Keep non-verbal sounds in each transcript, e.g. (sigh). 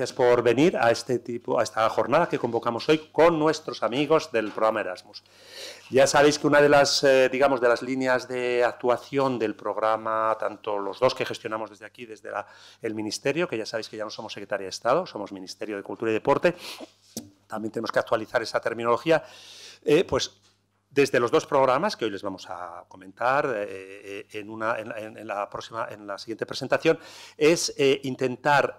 gracias por venir a, este tipo, a esta jornada que convocamos hoy con nuestros amigos del programa Erasmus. Ya sabéis que una de las, eh, digamos, de las líneas de actuación del programa, tanto los dos que gestionamos desde aquí, desde el Ministerio, que ya sabéis que ya no somos Secretaria de Estado, somos Ministerio de Cultura y Deporte, también tenemos que actualizar esa terminología, eh, pues desde los dos programas que hoy les vamos a comentar eh, eh, en, una, en, la próxima, en la siguiente presentación, es eh, intentar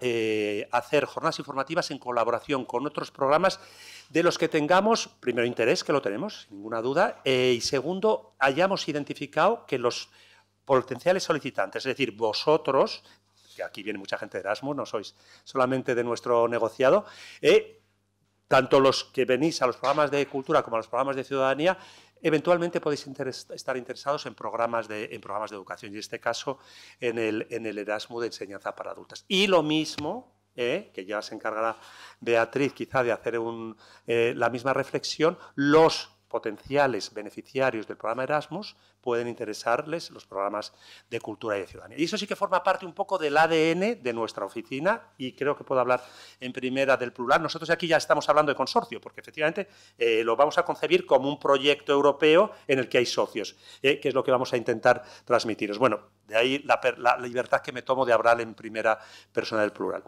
hacer jornadas informativas en colaboración con otros programas de los que tengamos, primero, interés, que lo tenemos, sin ninguna duda, y segundo, hayamos identificado que los potenciales solicitantes, es decir, vosotros, que aquí viene mucha gente de Erasmus, no sois solamente de nuestro negociado, tanto los que venís a los programas de cultura como a los programas de ciudadanía, eventualmente podéis estar interesados en programas, de, en programas de educación, y en este caso en el, en el Erasmus de enseñanza para adultas. Y lo mismo, ¿eh? que ya se encargará Beatriz quizá de hacer eh, la misma reflexión, los potenciales beneficiarios del programa Erasmus pueden interesarles los programas de cultura y de ciudadanía. Y eso sí que forma parte un poco del ADN de nuestra oficina y creo que puedo hablar en primera del plural. Nosotros aquí ya estamos hablando de consorcio porque efectivamente eh, lo vamos a concebir como un proyecto europeo en el que hay socios, eh, que es lo que vamos a intentar transmitiros. Bueno, de ahí la, la libertad que me tomo de hablar en primera persona del plural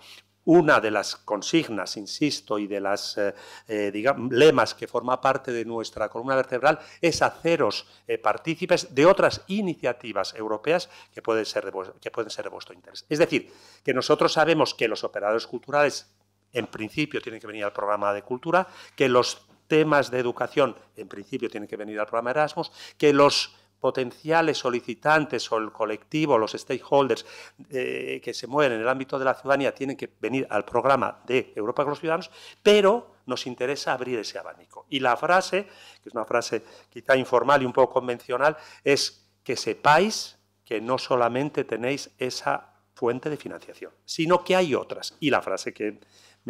una de las consignas, insisto, y de las eh, eh, lemas que forma parte de nuestra columna vertebral es haceros eh, partícipes de otras iniciativas europeas que pueden, ser que pueden ser de vuestro interés. Es decir, que nosotros sabemos que los operadores culturales, en principio, tienen que venir al programa de cultura, que los temas de educación, en principio, tienen que venir al programa Erasmus, que los potenciales solicitantes o el colectivo, los stakeholders eh, que se mueven en el ámbito de la ciudadanía tienen que venir al programa de Europa con los Ciudadanos, pero nos interesa abrir ese abanico. Y la frase, que es una frase quizá informal y un poco convencional, es que sepáis que no solamente tenéis esa fuente de financiación, sino que hay otras. Y la frase que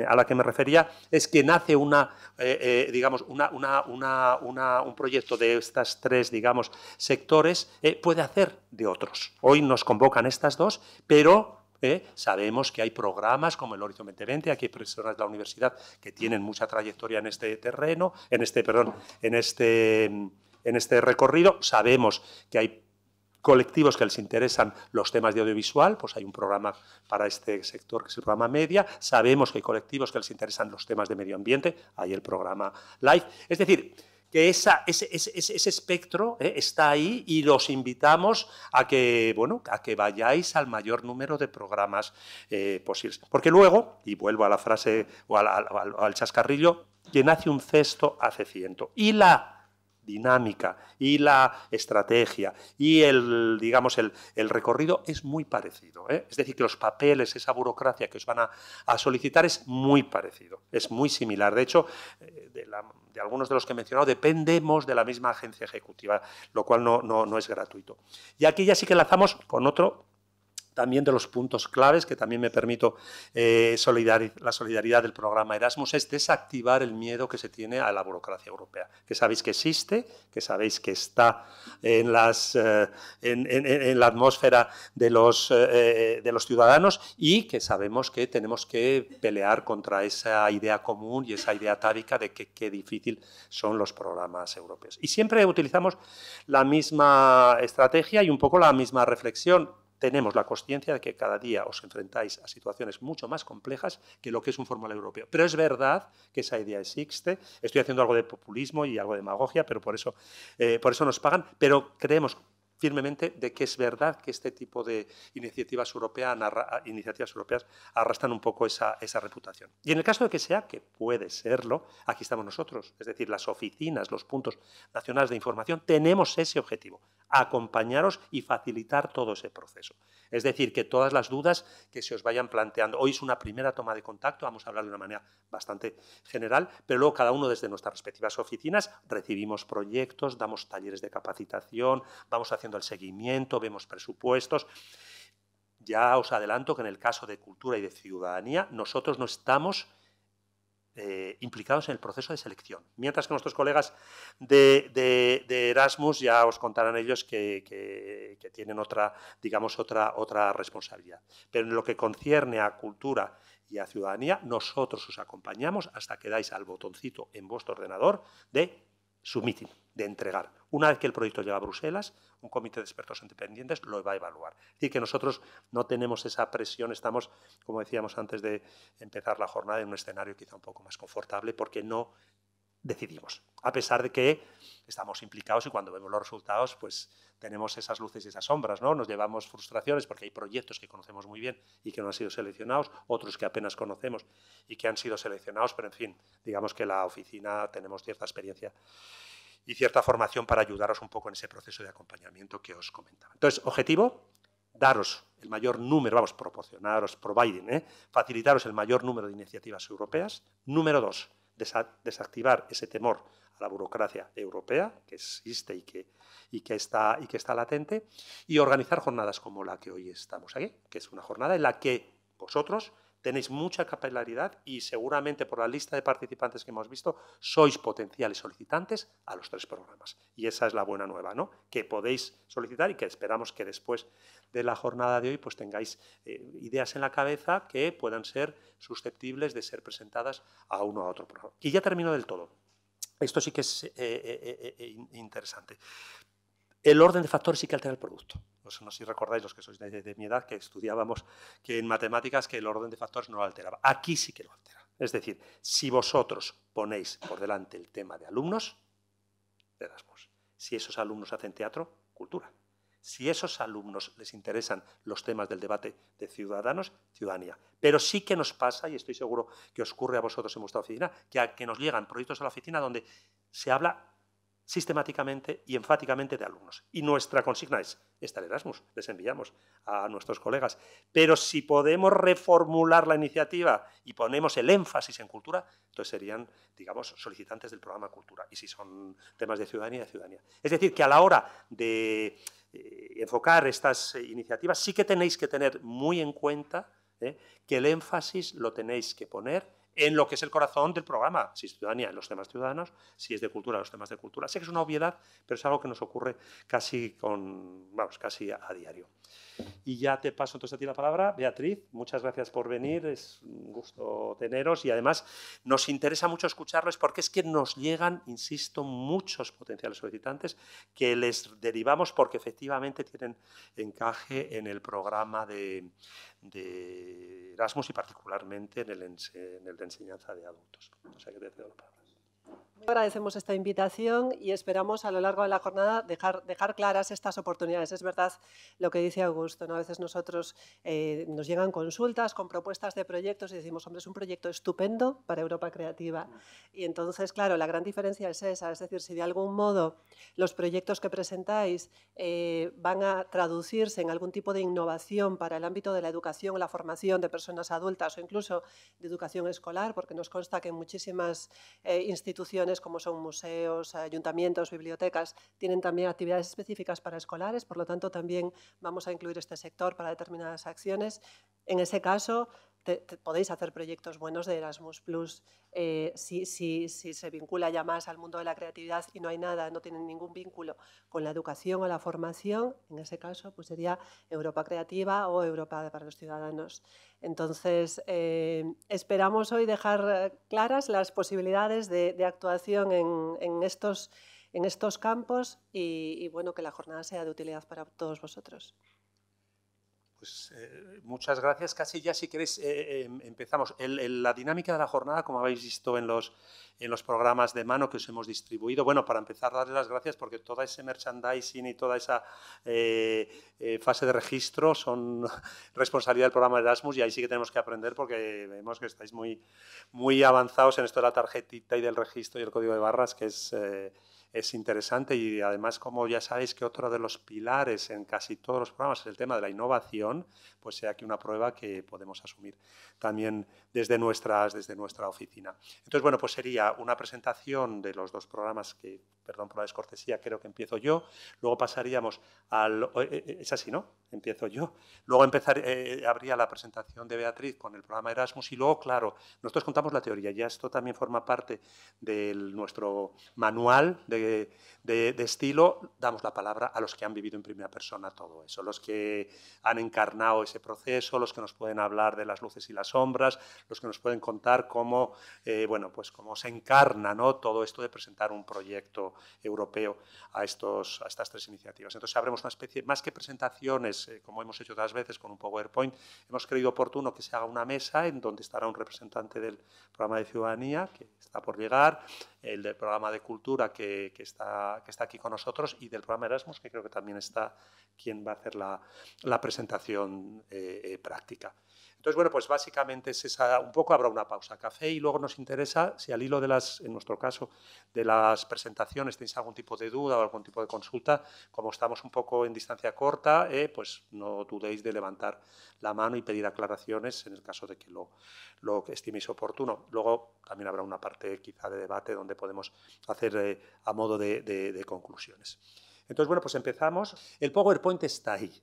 a la que me refería es que nace una, eh, eh, digamos, una, un proyecto de estas tres, digamos, sectores, eh, puede hacer de otros. Hoy nos convocan estas dos, pero sabemos que hay programas como el horizonte 2020, aquí hay personas de la universidad que tienen mucha trayectoria en este terreno, en este, perdón, en este, en este recorrido. Sabemos que hay colectivos que les interesan los temas de audiovisual, pues hay un programa para este sector que es el programa Media, sabemos que hay colectivos que les interesan los temas de medio ambiente, hay el programa live. es decir, que ese, espectro eh, está ahí y los invitamos a que, bueno, a que vayáis al mayor número de programas eh, posibles. Porque luego, y vuelvo a la frase o al, al chascarrillo, quien hace un cesto hace ciento. Y la dinámica y la estrategia y el, digamos, el, recorrido es muy parecido. ¿eh? Es decir, que los papeles, esa burocracia que os van a, solicitar es muy parecido, es muy similar. De hecho, eh, de, algunos de los que he mencionado, dependemos de la misma agencia ejecutiva, lo cual no, no, no es gratuito. Y aquí ya sí que lanzamos con otro también de los puntos claves, que también me permito eh, la solidaridad del programa Erasmus, es desactivar el miedo que se tiene a la burocracia europea, que sabéis que existe, que sabéis que está en, eh, la atmósfera de los, eh, de los ciudadanos y que sabemos que tenemos que pelear contra esa idea común y esa idea tábica de que qué difícil son los programas europeos. Y siempre utilizamos la misma estrategia y un poco la misma reflexión tenemos la conciencia de que cada día os enfrentáis a situaciones mucho más complejas que lo que es un formulario europeo. Pero es verdad que esa idea existe. Estoy haciendo algo de populismo y algo de demagogia, pero por eso, eh, por eso nos pagan. Pero creemos firmemente de que es verdad que este tipo de ah, iniciativas, europeas arrastran un poco esa, esa, reputación. Y en el caso de que sea, que puede serlo, aquí estamos nosotros, es decir, las oficinas, los puntos nacionales de información, tenemos ese objetivo, acompañaros y facilitar todo ese proceso. Es decir, que todas las dudas que se os vayan planteando, hoy es una primera toma de contacto, vamos a hablar de una manera bastante general, pero luego cada uno desde nuestras respectivas oficinas recibimos proyectos, damos talleres de capacitación, vamos haciendo al el seguimiento, vemos presupuestos. Ya os adelanto que en el caso de cultura y de ciudadanía, nosotros no estamos eh, implicados en el proceso de selección. Mientras que nuestros colegas de, Erasmus ya os contarán ellos que, tienen otra, digamos, otra, otra responsabilidad. Pero en lo que concierne a cultura y a ciudadanía, nosotros os acompañamos hasta que dais al botoncito en vuestro ordenador de de entregar. Una vez que el proyecto llega a Bruselas, un comité de expertos independientes lo va a evaluar. Es decir, que nosotros no tenemos esa presión, estamos, como decíamos antes de empezar la jornada, en un escenario quizá un poco más confortable porque no decidimos. A pesar de que estamos implicados y cuando vemos los resultados, pues tenemos esas luces y esas sombras, ¿no? Nos llevamos frustraciones porque hay proyectos que conocemos muy bien y que no han sido seleccionados, otros que apenas conocemos y que han sido seleccionados, pero en fin, digamos que la oficina tenemos cierta experiencia y cierta formación para ayudaros un poco en ese proceso de acompañamiento que os comentaba. Entonces, objetivo, daros el mayor número, vamos, proporcionaros, providing, ¿eh? facilitaros el mayor número de iniciativas europeas. Número dos, desactivar ese temor a la burocracia europea, que existe y que, está, y que está latente, y organizar jornadas como la que hoy estamos aquí, que es una jornada en la que vosotros tenéis mucha capilaridad y seguramente por la lista de participantes que hemos visto, sois potenciales solicitantes a los tres programas. Y esa es la buena nueva, ¿no? Que podéis solicitar y que esperamos que después de la jornada de hoy pues tengáis eh, ideas en la cabeza que puedan ser susceptibles de ser presentadas a uno a otro programa. Y ya termino del todo. Esto sí que es eh, eh, interesante. El orden de factores sí que altera el producto no sé si recordáis los que sois de, mi edad, que estudiábamos que en matemáticas que el orden de factores no lo alteraba. Aquí sí que lo altera. Es decir, si vosotros ponéis por delante el tema de alumnos, Erasmus. Si esos alumnos hacen teatro, cultura. Si esos alumnos les interesan los temas del debate de ciudadanos, ciudadanía. Pero sí que nos pasa, y estoy seguro que os ocurre a vosotros en vuestra oficina, que, que nos llegan proyectos a la oficina donde se habla sistemáticamente y enfáticamente de alumnos. Y nuestra consigna es está el Erasmus, les enviamos a nuestros colegas. Pero si podemos reformular la iniciativa y ponemos el énfasis en cultura, entonces serían, digamos, solicitantes del programa Cultura. Y si son temas de ciudadanía, de ciudadanía. Es decir, que a la hora de eh, enfocar estas eh, iniciativas, sí que tenéis que tener muy en cuenta eh, que el énfasis lo tenéis que poner en lo que es el corazón del programa, si es ciudadanía en los temas ciudadanos, si es de cultura en los temas de cultura. Sé que es una obviedad, pero es algo que nos ocurre casi, con, vamos, casi a diario. Y ya te paso entonces a ti la palabra, Beatriz. Muchas gracias por venir, es un gusto teneros y además nos interesa mucho escucharles porque es que nos llegan, insisto, muchos potenciales solicitantes que les derivamos porque efectivamente tienen encaje en el programa de, Erasmus y particularmente en el, de enseñanza de adultos. O sea que te Agradecemos esta invitación y esperamos a lo largo de la jornada dejar, dejar claras estas oportunidades. Es verdad lo que dice Augusto, a veces nosotros eh, nos llegan consultas con propuestas de proyectos y decimos, hombre, es un proyecto estupendo para Europa Creativa. Y entonces, claro, la gran diferencia es esa, es decir, si de algún modo los proyectos que presentáis eh, van a traducirse en algún tipo de innovación para el ámbito de la educación la formación de personas adultas o incluso de educación escolar, porque nos consta que muchísimas eh, instituciones como son museos, ayuntamientos, bibliotecas, tienen también actividades específicas para escolares, por lo tanto también vamos a incluir este sector para determinadas acciones. En ese caso, podéis hacer proyectos buenos de Erasmus Plus eh, si, si, si, se vincula ya más al mundo de la creatividad y no hay nada, no tienen ningún vínculo con la educación o la formación, en ese caso pues sería Europa Creativa o Europa para los Ciudadanos. Entonces, eh, esperamos hoy dejar eh, claras las posibilidades de, actuación en, estos, en estos campos y, y bueno, que la jornada sea de utilidad para todos vosotros. Pues, eh, muchas gracias. Casi ya, si queréis, eh, eh, em, empezamos. El, la dinámica de la jornada, como habéis visto en los, en los programas de mano que os hemos distribuido, bueno, para empezar, darles las gracias porque todo ese merchandising y toda esa fase de registro son (laughs) responsabilidad del programa Erasmus y ahí sí que tenemos que aprender porque vemos que estáis muy, muy avanzados en esto de la tarjetita y del registro y el código de barras, que es es interesante y además, como ya sabéis que otro de los pilares en casi todos los programas es el tema de la innovación, pues sea aquí una prueba que podemos asumir también desde, nuestras, desde nuestra oficina. Entonces, bueno, pues sería una presentación de los dos programas que, perdón por la descortesía, creo que empiezo yo, luego pasaríamos al... Eh, eh, es así, ¿no? empiezo yo. Luego empezar, eh, habría la presentación de Beatriz con el programa Erasmus y luego, claro, nosotros contamos la teoría, ya esto también forma parte de nuestro manual de, estilo, damos la palabra a los que han vivido en primera persona todo eso, los que han encarnado ese proceso, los que nos pueden hablar de las luces y las sombras, los que nos pueden contar cómo, eh, bueno, pues cómo se encarna ¿no? todo esto de presentar un proyecto europeo a, estos, a estas tres iniciativas. Entonces, habremos una especie, más que presentaciones, pues, eh, como hemos hecho otras veces con un PowerPoint, hemos creído oportuno que se haga una mesa en donde estará un representante del programa de ciudadanía, que está por llegar, el del programa de cultura, que, está, aquí con nosotros, y del programa Erasmus, que creo que también está quien va a hacer la, presentación eh, eh, práctica. Entonces, bueno, pues básicamente es esa, un poco habrá una pausa café y luego nos interesa si al hilo de las, en nuestro caso, de las presentaciones tenéis algún tipo de duda o algún tipo de consulta, como estamos un poco en distancia corta, eh, pues no dudéis de levantar la mano y pedir aclaraciones en el caso de que lo, lo estiméis oportuno. Luego también habrá una parte quizá de debate donde podemos hacer eh, a modo de conclusiones. Entonces, bueno, pues empezamos. El PowerPoint está ahí.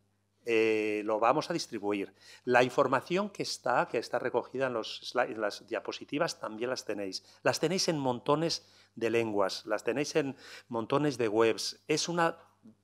Eh, lo vamos a distribuir. La información que está, que está recogida en, los, las diapositivas también las tenéis. Las tenéis en montones de lenguas, las tenéis en montones de webs. Es una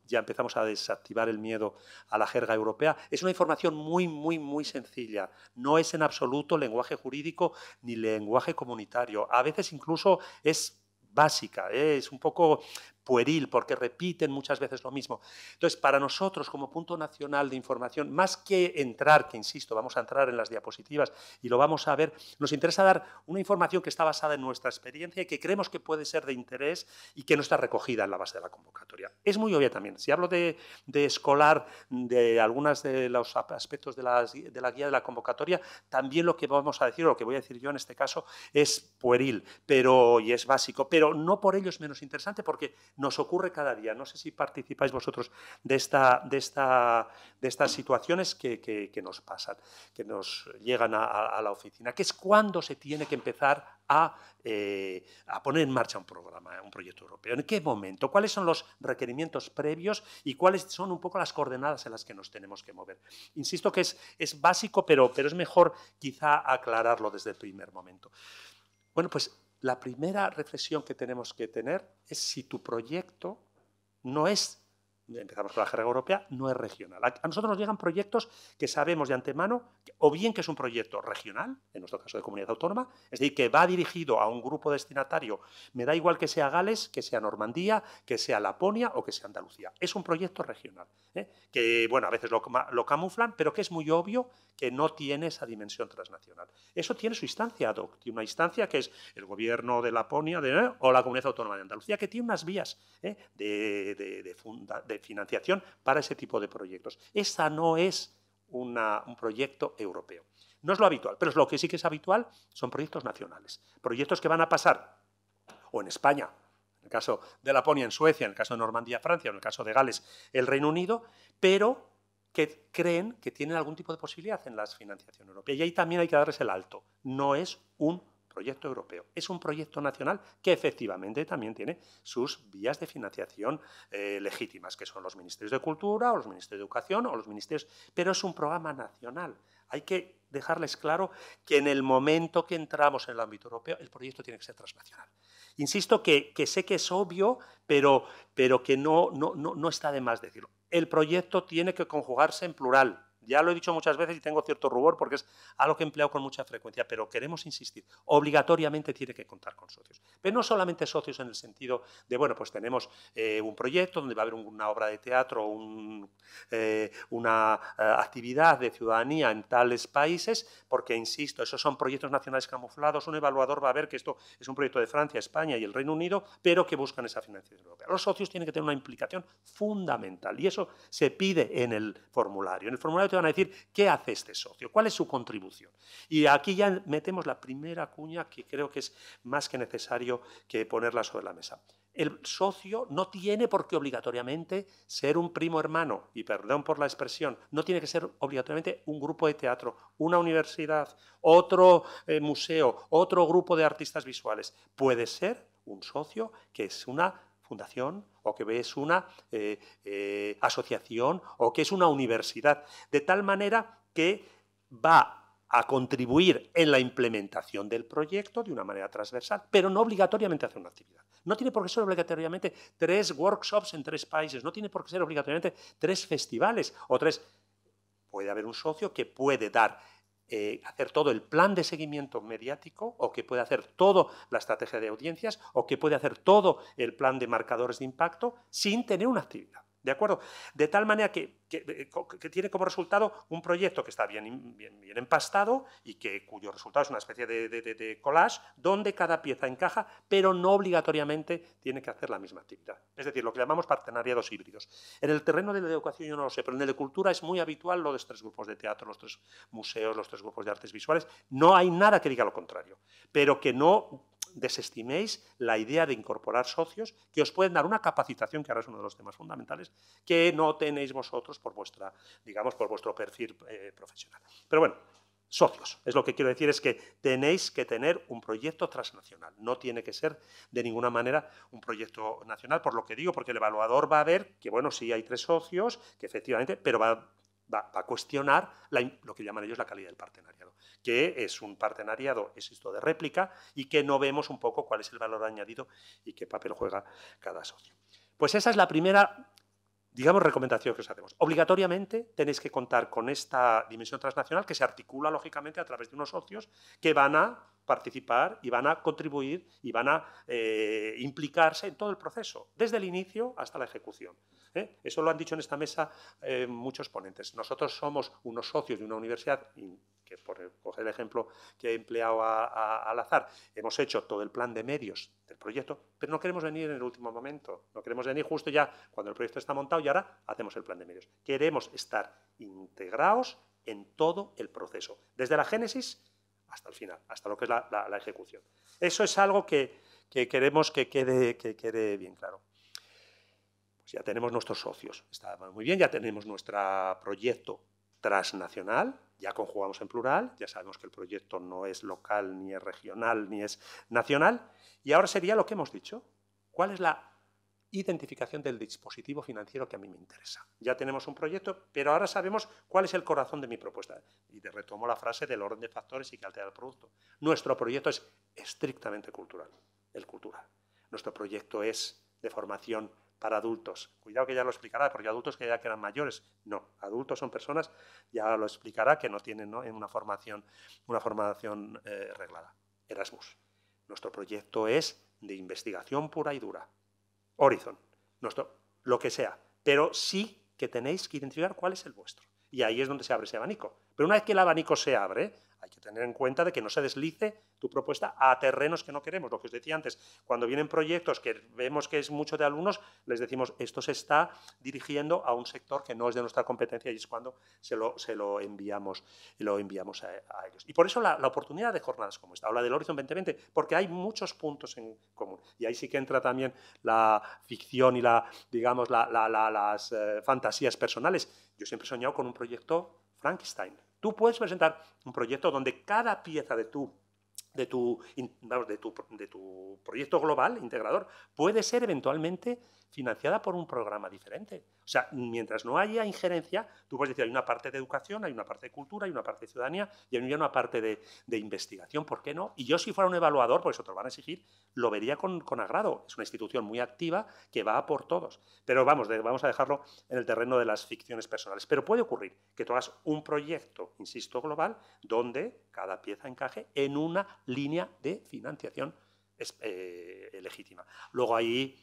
ya empezamos a desactivar el miedo a la jerga europea. Es una información muy, muy, muy sencilla. No es en absoluto lenguaje jurídico ni lenguaje comunitario. A veces incluso es básica, ¿eh? es un poco pueril, porque repiten muchas veces lo mismo. Entonces, para nosotros, como punto nacional de información, más que entrar, que insisto, vamos a entrar en las diapositivas y lo vamos a ver, nos interesa dar una información que está basada en nuestra experiencia y que creemos que puede ser de interés y que no está recogida en la base de la convocatoria. Es muy obvia también. Si hablo de, escolar, de algunos de los aspectos de la, guía de la convocatoria, también lo que vamos a decir, o lo que voy a decir yo en este caso, es pueril pero, y es básico, pero no por ello es menos interesante porque nos ocurre cada día. No sé si participáis vosotros de, esta, de, esta, de estas situaciones que, nos pasan, que nos llegan a, la oficina, que es cuando se tiene que empezar eh, a, poner en marcha un programa, un proyecto europeo. ¿En qué momento? ¿Cuáles son los requerimientos previos y cuáles son un poco las coordenadas en las que nos tenemos que mover? Insisto que es, es básico, pero, pero es mejor quizá aclararlo desde el primer momento. Bueno, pues la primera reflexión que tenemos que tener es si tu proyecto no es empezamos con la jerga europea, no es regional. A nosotros nos llegan proyectos que sabemos de antemano, o bien que es un proyecto regional, en nuestro caso de comunidad autónoma, es decir, que va dirigido a un grupo destinatario, me da igual que sea Gales, que sea Normandía, que sea Laponia o que sea Andalucía. Es un proyecto regional, ¿eh? que bueno, a veces lo, camuflan, pero que es muy obvio que no tiene esa dimensión transnacional. Eso tiene su instancia ad tiene una instancia que es el gobierno de Laponia ¿eh? o la comunidad autónoma de Andalucía, que tiene unas vías ¿eh? de, de, de financiación para ese tipo de proyectos. Esa no es un proyecto europeo. No es lo habitual, pero es lo que sí que es habitual son proyectos nacionales. Proyectos que van a pasar, o en España, en el caso de Laponia, en Suecia, en el caso de Normandía, Francia, en el caso de Gales, el Reino Unido, pero que creen que tienen algún tipo de posibilidad en la financiación europea. Y ahí también hay que darles el alto. No es un proyecto europeo, es un proyecto nacional que efectivamente también tiene sus vías de financiación eh, legítimas, que son los ministerios de Cultura o los ministerios de Educación o los ministerios, pero es un programa nacional. Hay que dejarles claro que en el momento que entramos en el ámbito europeo, el proyecto tiene que ser transnacional. Insisto que, sé que es obvio, pero, pero que no, no está de más decirlo. El proyecto tiene que conjugarse en plural, ya lo he dicho muchas veces y tengo cierto rubor porque es algo que he empleado con mucha frecuencia, pero queremos insistir, obligatoriamente tiene que contar con socios. Pero no solamente socios en el sentido de, bueno, pues tenemos eh, un proyecto donde va a haber una obra de teatro, eh, una eh, actividad de ciudadanía en tales países, porque, insisto, esos son proyectos nacionales camuflados, un evaluador va a ver que esto es un proyecto de Francia, España y el Reino Unido, pero que buscan esa financiación europea. Los socios tienen que tener una implicación fundamental y eso se pide en el formulario. En el formulario van a decir qué hace este socio, cuál es su contribución. Y aquí ya metemos la primera cuña que creo que es más que necesario que ponerla sobre la mesa. El socio no tiene por qué obligatoriamente ser un primo hermano, y perdón por la expresión, no tiene que ser obligatoriamente un grupo de teatro, una universidad, otro eh, museo, otro grupo de artistas visuales. Puede ser un socio que es una fundación o que es una eh, eh, asociación o que es una universidad, de tal manera que va a contribuir en la implementación del proyecto de una manera transversal, pero no obligatoriamente hacer una actividad. No tiene por qué ser obligatoriamente tres workshops en tres países, no tiene por qué ser obligatoriamente tres festivales o tres... Puede haber un socio que puede dar eh, hacer todo el plan de seguimiento mediático o que puede hacer toda la estrategia de audiencias o que puede hacer todo el plan de marcadores de impacto sin tener una actividad. ¿De acuerdo? De tal manera eh, que, tiene como resultado un proyecto que está bien, bien, empastado y que, cuyo resultado es una especie de, de, collage donde cada pieza encaja, pero no obligatoriamente tiene que hacer la misma actividad. Es decir, lo que llamamos partenariados híbridos. En el terreno de la educación yo no lo sé, pero en el de cultura es muy habitual lo de los tres grupos de teatro, los tres museos, los tres grupos de artes visuales. No hay nada que diga lo contrario, pero que no desestiméis la idea de incorporar socios que os pueden dar una capacitación, que ahora es uno de los temas fundamentales, que no tenéis vosotros por vuestra, digamos, por vuestro perfil eh, profesional. Pero bueno, socios. Es lo que quiero decir, es que tenéis que tener un proyecto transnacional. No tiene que ser de ninguna manera un proyecto nacional, por lo que digo, porque el evaluador va a ver que, bueno, sí hay tres socios, que efectivamente, pero va va, a cuestionar lo que llaman ellos la calidad del partenariado, que es un partenariado, es esto de réplica, y que no vemos un poco cuál es el valor añadido y qué papel juega cada socio. Pues esa es la primera digamos, recomendación que os hacemos. Obligatoriamente tenéis que contar con esta dimensión transnacional que se articula, lógicamente, a través de unos socios que van a participar y van a contribuir y van a eh, implicarse en todo el proceso, desde el inicio hasta la ejecución. ¿eh? Eso lo han dicho en esta mesa eh, muchos ponentes. Nosotros somos unos socios de una universidad que por coger el ejemplo que he empleado al azar, hemos hecho todo el plan de medios del proyecto, pero no queremos venir en el último momento, no queremos venir justo ya cuando el proyecto está montado y ahora hacemos el plan de medios. Queremos estar integrados en todo el proceso, desde la génesis hasta el final, hasta lo que es la, ejecución. Eso es algo que, queremos que quede, que quede bien claro pues ya tenemos nuestros socios, está muy bien, ya tenemos nuestro proyecto transnacional, ya conjugamos en plural, ya sabemos que el proyecto no es local, ni es regional, ni es nacional. Y ahora sería lo que hemos dicho. ¿Cuál es la identificación del dispositivo financiero que a mí me interesa. Ya tenemos un proyecto, pero ahora sabemos cuál es el corazón de mi propuesta. Y de retomo la frase del orden de factores y que del el producto. Nuestro proyecto es estrictamente cultural, el cultural. Nuestro proyecto es de formación para adultos. Cuidado que ya lo explicará, porque adultos que ya eran mayores, no, adultos son personas, ya lo explicará que no tienen En una formación, una formación eh, reglada. Erasmus. Nuestro proyecto es de investigación pura y dura. Horizon, nuestro, lo que sea, pero sí que tenéis que identificar cuál es el vuestro. Y ahí es donde se abre ese abanico. Pero una vez que el abanico se abre, hay que tener en cuenta de que no se deslice tu propuesta a terrenos que no queremos. Lo que os decía antes, cuando vienen proyectos que vemos que es mucho de alumnos, les decimos, esto se está dirigiendo a un sector que no es de nuestra competencia y es cuando se lo, se lo enviamos, lo enviamos a, ellos. Y por eso la, oportunidad de jornadas como esta, o la del Horizon 2020, porque hay muchos puntos en común. Y ahí sí que entra también la ficción y la, digamos, las eh, fantasías personales. Yo siempre he soñado con un proyecto Frankenstein Tú puedes presentar un proyecto donde cada pieza de tu de tu, de tu, proyecto global integrador puede ser eventualmente financiada por un programa diferente. O sea, mientras no haya injerencia, tú puedes decir, hay una parte de educación, hay una parte de cultura, hay una parte de ciudadanía y hay una parte de, investigación, ¿por qué no? Y yo si fuera un evaluador, porque eso te lo van a exigir, lo vería con, agrado. Es una institución muy activa que va por todos. Pero vamos, vamos a dejarlo en el terreno de las ficciones personales. Pero puede ocurrir que tú un proyecto, insisto, global, donde cada pieza encaje en una línea de financiación eh, legítima. Luego ahí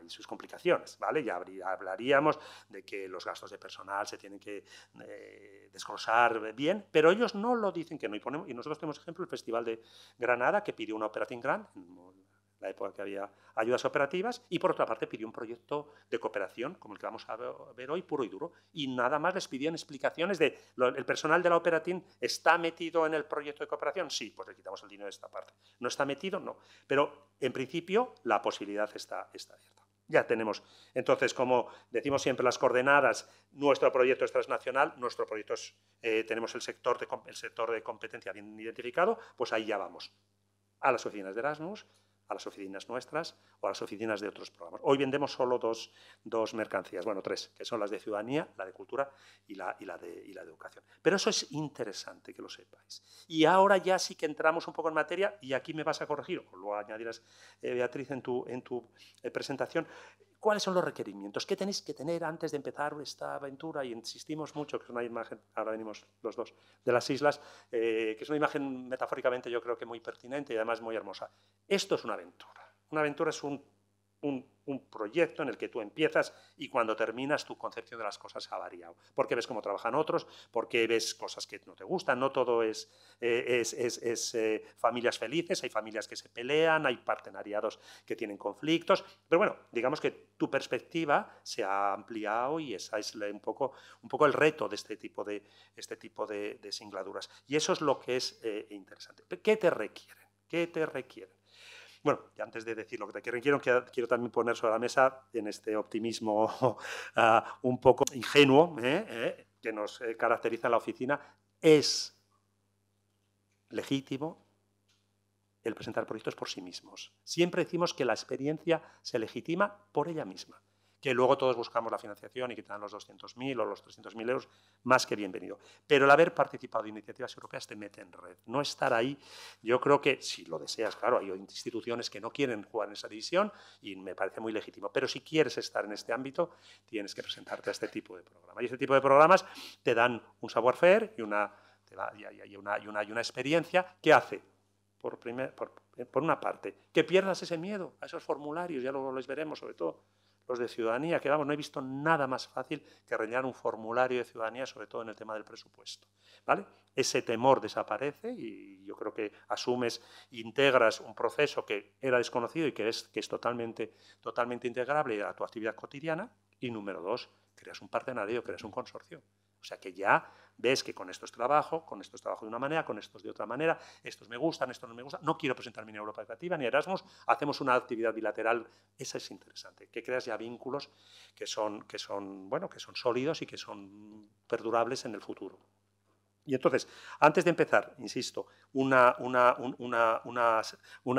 hay sus complicaciones, ¿vale? Ya hablaríamos de que los gastos de personal se tienen que eh, desglosar bien, pero ellos no lo dicen que no. Y, ponemos, y nosotros tenemos ejemplo el Festival de Granada, que pidió una operación grande, la época que había ayudas operativas, y por otra parte pidió un proyecto de cooperación, como el que vamos a ver hoy, puro y duro, y nada más les pidieron explicaciones de, ¿el personal de la operatín está metido en el proyecto de cooperación? Sí, pues le quitamos el dinero de esta parte. ¿No está metido? No. Pero, en principio, la posibilidad está, está abierta. Ya tenemos, entonces, como decimos siempre, las coordenadas, nuestro proyecto es transnacional, nuestro proyecto eh, tenemos el sector, el sector de competencia bien identificado, pues ahí ya vamos. A las oficinas de Erasmus, a las oficinas nuestras o a las oficinas de otros programas. Hoy vendemos solo dos, mercancías, bueno, tres, que son las de ciudadanía, la de cultura y la, y la, de, la educación. Pero eso es interesante que lo sepáis. Y ahora ya sí que entramos un poco en materia, y aquí me vas a corregir, lo añadirás, eh, Beatriz, en tu, en tu eh, presentación. ¿Cuáles son los requerimientos? ¿Qué tenéis que tener antes de empezar esta aventura? Y insistimos mucho, que es una imagen, ahora venimos los dos, de las islas, eh, que es una imagen metafóricamente yo creo que muy pertinente y además muy hermosa. Esto es una aventura. Una aventura es un un proyecto en el que tú empiezas y cuando terminas tu concepción de las cosas ha variado. Porque ves cómo trabajan otros, porque ves cosas que no te gustan, no todo es, eh, es, eh, familias felices, hay familias que se pelean, hay partenariados que tienen conflictos, pero bueno, digamos que tu perspectiva se ha ampliado y esa es un poco, un poco el reto de este tipo de, este tipo de, singladuras. Y eso es lo que es eh, interesante. ¿Qué te requieren? ¿Qué te requieren? Bueno, y antes de decir lo que te quiero, quiero, también poner sobre la mesa, en este optimismo (laughs) ah, un poco ingenuo ¿eh? Eh, que nos eh, caracteriza la oficina, es legítimo el presentar proyectos por sí mismos. Siempre decimos que la experiencia se legitima por ella misma que luego todos buscamos la financiación y que te dan los 200.000 o los 300.000 euros, más que bienvenido. Pero el haber participado en iniciativas europeas te mete en red. No estar ahí, yo creo que, si lo deseas, claro, hay instituciones que no quieren jugar en esa división y me parece muy legítimo, pero si quieres estar en este ámbito, tienes que presentarte a este tipo de programas. Y este tipo de programas te dan un savoir-faire y una, experiencia que hace por, una parte, que pierdas ese miedo a esos formularios, ya lo, los veremos sobre todo, los de ciudadanía, que vamos, no he visto nada más fácil que rellenar un formulario de ciudadanía, sobre todo en el tema del presupuesto. ¿vale? Ese temor desaparece y yo creo que asumes, integras un proceso que era desconocido y que es, que es totalmente, totalmente integrable a tu actividad cotidiana. Y número dos, creas un partenariado, creas un consorcio. O sea que ya ves que con estos trabajo, con estos trabajo de una manera, con estos de otra manera, estos me gustan, estos no me gustan, no quiero presentarme mi Europa educativa ni Erasmus, hacemos una actividad bilateral, esa es interesante, que creas ya vínculos que son, que son, bueno, que son sólidos y que son perdurables en el futuro. Y entonces, antes de empezar, insisto, una, una,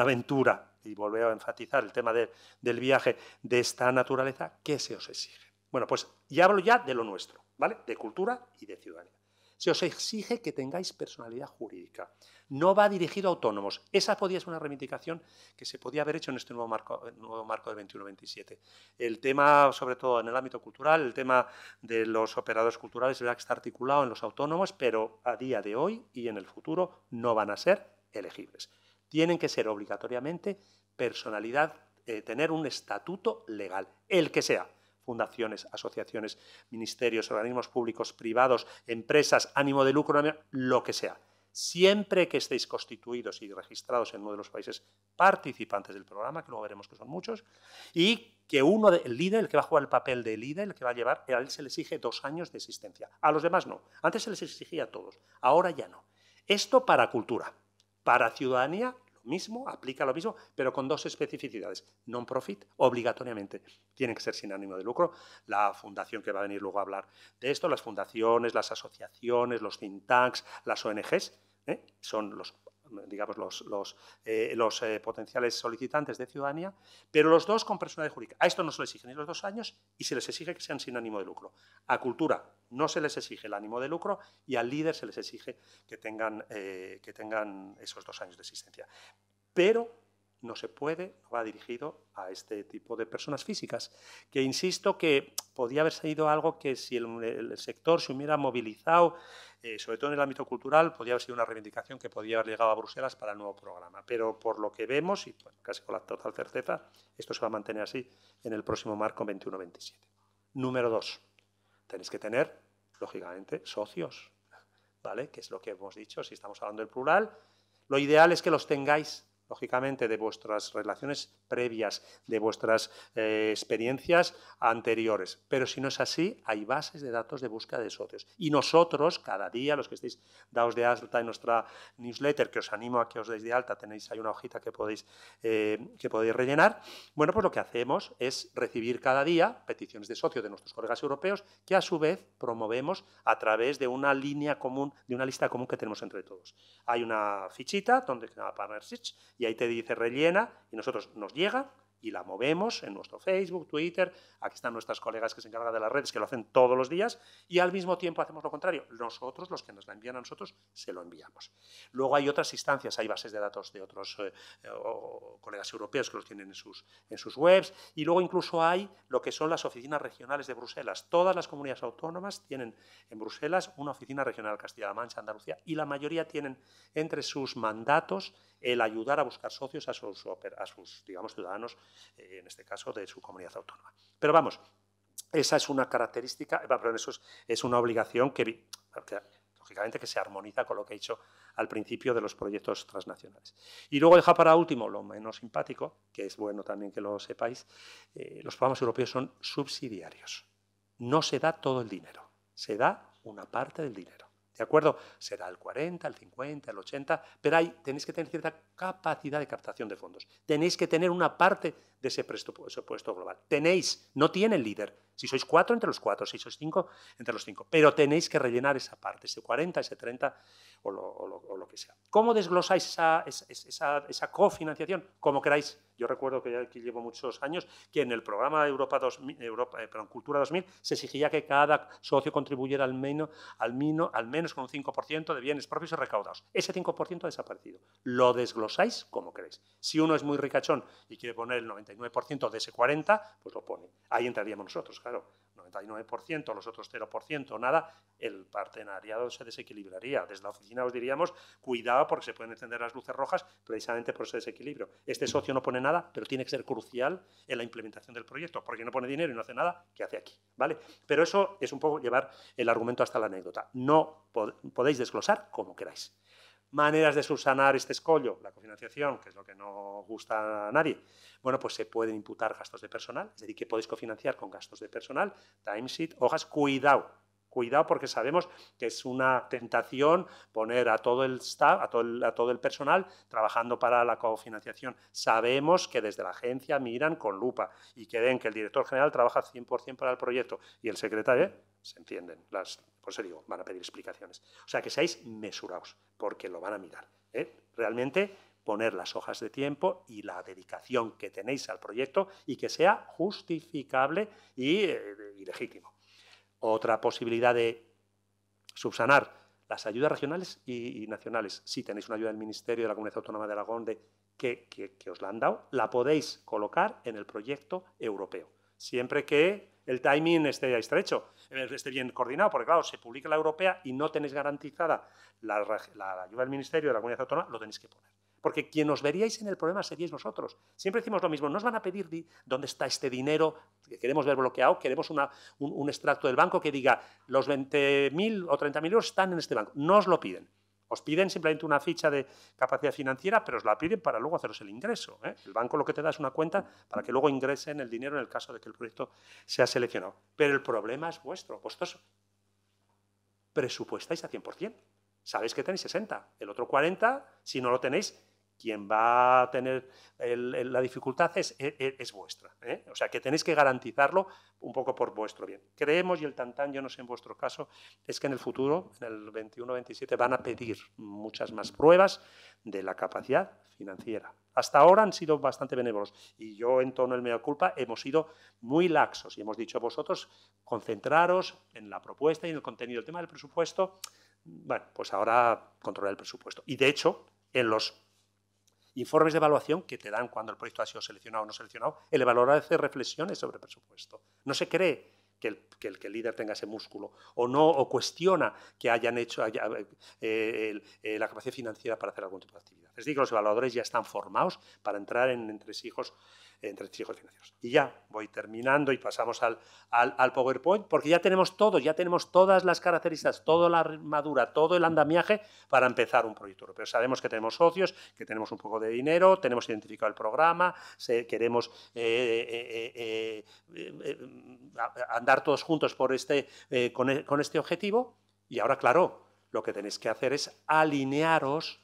aventura, y volver a enfatizar el tema del viaje de esta naturaleza, ¿qué se os exige? Bueno, pues ya hablo ya de lo nuestro. De cultura y de ciudadanía. Se os exige que tengáis personalidad jurídica. No va dirigido a autónomos. Esa podía ser una reivindicación que se podía haber hecho en este nuevo marco, nuevo marco 21-27. El tema, sobre todo en el ámbito cultural, el tema de los operadores culturales, verdad que está articulado en los autónomos, pero a día de hoy y en el futuro no van a ser elegibles. Tienen que ser obligatoriamente personalidad, eh, tener un estatuto legal, el que sea fundaciones, asociaciones, ministerios, organismos públicos, privados, empresas, ánimo de lucro, lo que sea. Siempre que estéis constituidos y registrados en uno de los países participantes del programa, que luego veremos que son muchos, y que uno, el líder, el que va a jugar el papel de líder, el que va a llevar, a él se le exige dos años de existencia. A los demás no. Antes se les exigía a todos, ahora ya no. Esto para cultura, para ciudadanía mismo, aplica lo mismo, pero con dos especificidades. Non-profit, obligatoriamente, tiene que ser sin ánimo de lucro. La fundación que va a venir luego a hablar de esto, las fundaciones, las asociaciones, los think tanks, las ONGs, ¿eh? son los digamos, los, eh, eh, potenciales solicitantes de ciudadanía, pero los dos con personalidad jurídica. A esto no se les exige ni los dos años y se les exige que sean sin ánimo de lucro. A cultura no se les exige el ánimo de lucro y al líder se les exige que tengan, eh, que tengan esos dos años de existencia. Pero no se puede, va dirigido a este tipo de personas físicas. Que insisto que podía haber sido algo que si el, sector se hubiera movilizado, eh, sobre todo en el ámbito cultural, podía haber sido una reivindicación que podía haber llegado a Bruselas para el nuevo programa. Pero por lo que vemos, y casi con la total certeza, esto se va a mantener así en el próximo marco 21-27. Número dos, tenéis que tener, lógicamente, socios. ¿Vale? Que es lo que hemos dicho, si estamos hablando del plural, lo ideal es que los tengáis lógicamente, de vuestras relaciones previas, de vuestras eh, experiencias anteriores. Pero si no es así, hay bases de datos de búsqueda de socios. Y nosotros, cada día, los que estáis dados de alta en nuestra newsletter, que os animo a que os deis de alta, tenéis ahí una hojita que podéis, eh, que podéis rellenar, bueno, pues lo que hacemos es recibir cada día peticiones de socios de nuestros colegas europeos, que a su vez promovemos a través de una línea común, de una lista común que tenemos entre todos. Hay una fichita donde se llama Partnerships y ahí te dice rellena y nosotros nos llega y la movemos en nuestro Facebook, Twitter, aquí están nuestras colegas que se encargan de las redes, que lo hacen todos los días, y al mismo tiempo hacemos lo contrario, nosotros, los que nos la envían a nosotros, se lo enviamos. Luego hay otras instancias, hay bases de datos de otros eh, eh, colegas europeos que los tienen en sus, en sus webs, y luego incluso hay lo que son las oficinas regionales de Bruselas. Todas las comunidades autónomas tienen en Bruselas una oficina regional Castilla-La Mancha, Andalucía, y la mayoría tienen entre sus mandatos el ayudar a buscar socios a sus, a sus digamos, ciudadanos eh, en este caso de su comunidad autónoma. Pero vamos, esa es una característica, eh, perdón, eso es, una obligación que, lógicamente, que se armoniza con lo que he dicho al principio de los proyectos transnacionales. Y luego deja para último lo menos simpático, que es bueno también que lo sepáis, eh, los programas europeos son subsidiarios. No se da todo el dinero, se da una parte del dinero. ¿De acuerdo? Será el 40, el 50, el 80, pero ahí tenéis que tener cierta capacidad de captación de fondos. Tenéis que tener una parte de ese presupuesto global. Tenéis, no tiene líder. Si sois cuatro, entre los cuatro. Si sois cinco, entre los cinco. Pero tenéis que rellenar esa parte, ese 40, ese 30 o lo, que sea. ¿Cómo desglosáis esa, cofinanciación? Como queráis. Yo recuerdo que aquí llevo muchos años que en el programa Europa, Europa eh, perdón, Cultura 2000 se exigía que cada socio contribuyera al menos, al, al menos con un 5% de bienes propios recaudados. Ese 5% ha desaparecido. Lo desglosáis como queréis. Si uno es muy ricachón y quiere poner el 90 99% de ese 40%, pues lo pone. Ahí entraríamos nosotros, claro. 99%, los otros 0%, nada, el partenariado se desequilibraría. Desde la oficina os diríamos, cuidado porque se pueden encender las luces rojas precisamente por ese desequilibrio. Este socio no pone nada, pero tiene que ser crucial en la implementación del proyecto, porque no pone dinero y no hace nada, ¿qué hace aquí? ¿Vale? Pero eso es un poco llevar el argumento hasta la anécdota. No podéis desglosar como queráis maneras de subsanar este escollo, la cofinanciación, que es lo que no gusta a nadie, bueno, pues se pueden imputar gastos de personal, es decir, que podéis cofinanciar con gastos de personal, timesheet, hojas, cuidado, cuidado porque sabemos que es una tentación poner a todo el staff, a todo personal trabajando para la cofinanciación. Sabemos que desde la agencia miran con lupa y que ven que el director general trabaja 100% para el proyecto y el secretario, se entienden, las, por eso digo, van a pedir explicaciones. O sea, que seáis mesurados porque lo van a mirar. ¿eh? Realmente poner las hojas de tiempo y la dedicación que tenéis al proyecto y que sea justificable y eh, legítimo. Otra posibilidad de subsanar las ayudas regionales y, nacionales. Si tenéis una ayuda del Ministerio de la Comunidad Autónoma de Aragón de, que, os la han dado, la podéis colocar en el proyecto europeo, siempre que el timing esté estrecho, esté bien coordinado, porque claro, se publica la europea y no tenéis garantizada la ayuda del Ministerio de la Comunidad Autónoma, lo tenéis que poner porque quien os veríais en el problema seríais vosotros. Siempre decimos lo mismo, nos van a pedir dónde está este dinero que queremos ver bloqueado, queremos un, extracto del banco que diga los 20.000 o 30.000 euros están en este banco. No os lo piden. Os piden simplemente una ficha de capacidad financiera, pero os la piden para luego haceros el ingreso. ¿eh? El banco lo que te da es una cuenta para que luego ingresen el dinero en el caso de que el proyecto sea seleccionado. Pero el problema es vuestro. Vosotros presupuestáis a 100%. Sabéis que tenéis 60. El otro 40, si no lo tenéis, quien va a tener la dificultad es, e, e, vuestra. ¿eh? O sea, que tenéis que garantizarlo un poco por vuestro bien. Creemos, y el tantán, yo no sé en vuestro caso, es que en el futuro, en el 21-27, van a pedir muchas más pruebas de la capacidad financiera. Hasta ahora han sido bastante benévolos y yo en torno al medio culpa hemos sido muy laxos y hemos dicho a vosotros concentraros en la propuesta y en el contenido. del tema del presupuesto, bueno, pues ahora controlar el presupuesto. Y de hecho, en los informes de evaluación que te dan cuando el proyecto ha sido seleccionado o no seleccionado, el evaluador hace reflexiones sobre el presupuesto. No se cree que el, que, el, líder tenga ese músculo o no cuestiona que hayan hecho eh, eh, la capacidad financiera para hacer algún tipo de actividad. Es decir, que los evaluadores ya están formados para entrar en entresijos, hijos financieros. Y ya voy terminando y pasamos al, al, PowerPoint, porque ya tenemos todo, ya tenemos todas las características, toda la armadura, todo el andamiaje para empezar un proyecto Pero Sabemos que tenemos socios, que tenemos un poco de dinero, tenemos identificado el programa, queremos eh, eh, eh, andar todos juntos por este, con este objetivo. Y ahora, claro, lo que tenéis que hacer es alinearos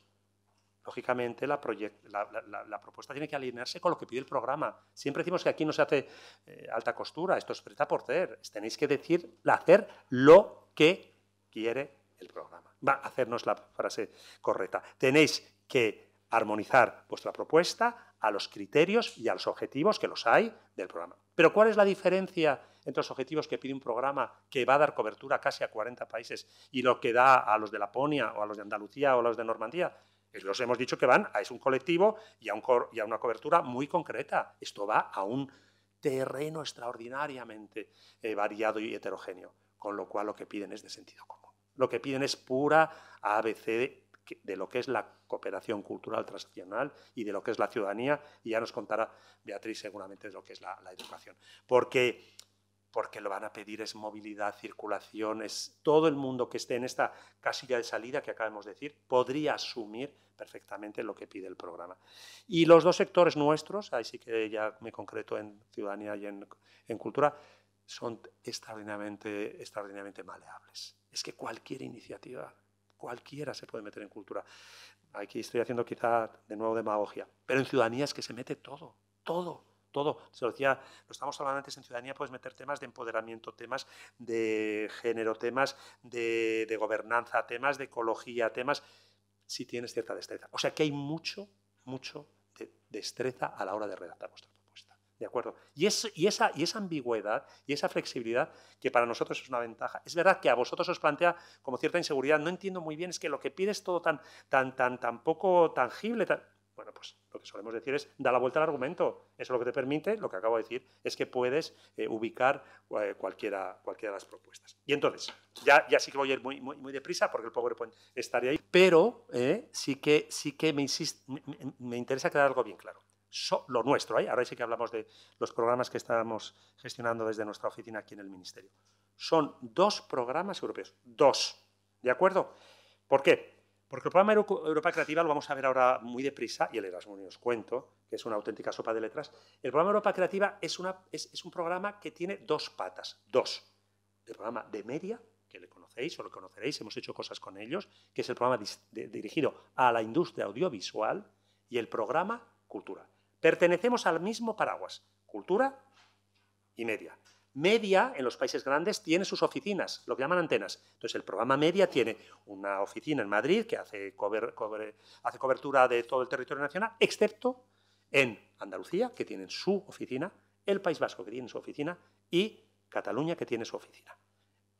Lógicamente, la, propuesta tiene que alinearse con lo que pide el programa. Siempre decimos que aquí no se hace eh, alta costura, esto es preta por ter. Tenéis que decir, hacer lo que quiere el programa. Va, a hacernos la frase correcta. Tenéis que armonizar vuestra propuesta a los criterios y a los objetivos que los hay del programa. Pero ¿cuál es la diferencia entre los objetivos que pide un programa que va a dar cobertura casi a 40 países y lo que da a los de Laponia o a los de Andalucía o a los de Normandía? Los hemos dicho que van a es un colectivo y a, una cobertura muy concreta. Esto va a un terreno extraordinariamente eh, variado y heterogéneo, con lo cual lo que piden es de sentido común. Lo que piden es pura ABC de lo que es la cooperación cultural transnacional y de lo que es la ciudadanía, y ya nos contará Beatriz seguramente de lo que es la, la educación. Porque porque lo van a pedir es movilidad, circulación, es todo el mundo que esté en esta casilla de salida que acabamos de decir, podría asumir perfectamente lo que pide el programa. Y los dos sectores nuestros, ahí sí que ya me concreto en ciudadanía y en, cultura, son extraordinariamente, extraordinariamente maleables. Es que cualquier iniciativa, cualquiera se puede meter en cultura. Aquí estoy haciendo quizá de nuevo demagogia, pero en ciudadanía es que se mete todo, todo todo, se lo decía, lo estamos hablando antes en ciudadanía, puedes meter temas de empoderamiento, temas de género, temas de, gobernanza, temas de ecología, temas si tienes cierta destreza. O sea que hay mucho, mucho de destreza a la hora de redactar vuestra propuesta. ¿De acuerdo? Y, esa, ambigüedad y esa flexibilidad que para nosotros es una ventaja. Es verdad que a vosotros os plantea como cierta inseguridad. No entiendo muy bien, es que lo que pides todo tan, tan, tan, tan poco tangible. Tan, bueno, pues lo que solemos decir es, da la vuelta al argumento. Eso es lo que te permite, lo que acabo de decir, es que puedes eh, ubicar eh, cualquiera, cualquiera de las propuestas. Y entonces, ya, sí que voy a ir muy, muy, deprisa porque el pobre estaría ahí, pero eh, sí que, sí que me, interesa quedar algo bien claro. lo nuestro, ahora sí que hablamos de los programas que estamos gestionando desde nuestra oficina aquí en el Ministerio. Son dos programas europeos, dos, ¿de acuerdo? ¿Por qué? Porque el programa Europa Creativa lo vamos a ver ahora muy deprisa, y el Erasmus os cuento, que es una auténtica sopa de letras. El programa Europa Creativa es, un programa que tiene dos patas, dos. El programa de media, que le conocéis o lo conoceréis, hemos hecho cosas con ellos, que es el programa dirigido a la industria audiovisual y el programa Cultura. Pertenecemos al mismo paraguas, Cultura y Media. Media, en los países grandes, tiene sus oficinas, lo que llaman antenas. Entonces, el programa Media tiene una oficina en Madrid que hace, cobertura de todo el territorio nacional, excepto en Andalucía, que tiene su oficina, el País Vasco, que tiene su oficina, y Cataluña, que tiene su oficina.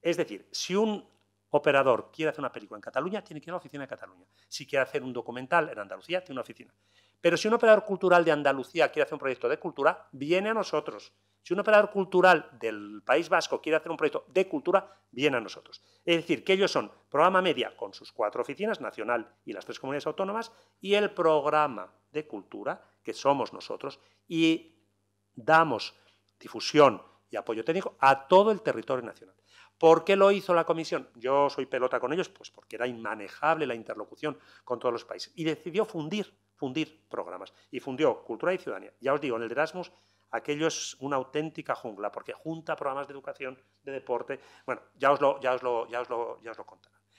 Es decir, si un operador quiere hacer una película en Cataluña, tiene que ir a la oficina de Cataluña. Si quiere hacer un documental en Andalucía, tiene una oficina. Pero si un operador cultural de Andalucía quiere hacer un proyecto de cultura, viene a nosotros. Si un operador cultural del País Vasco quiere hacer un proyecto de cultura, viene a nosotros. Es decir, que ellos son programa media con sus cuatro oficinas, nacional y las tres comunidades autónomas, y el programa de cultura, que somos nosotros, y damos difusión y apoyo técnico a todo el territorio nacional. ¿Por qué lo hizo la Comisión? Yo soy pelota con ellos, pues porque era inmanejable la interlocución con todos los países. Y decidió fundir, fundir programas. Y fundió Cultura y Ciudadanía. Ya os digo, en el Erasmus Aquello es una auténtica jungla, porque junta programas de educación, de deporte. Bueno, ya os lo, ya os lo,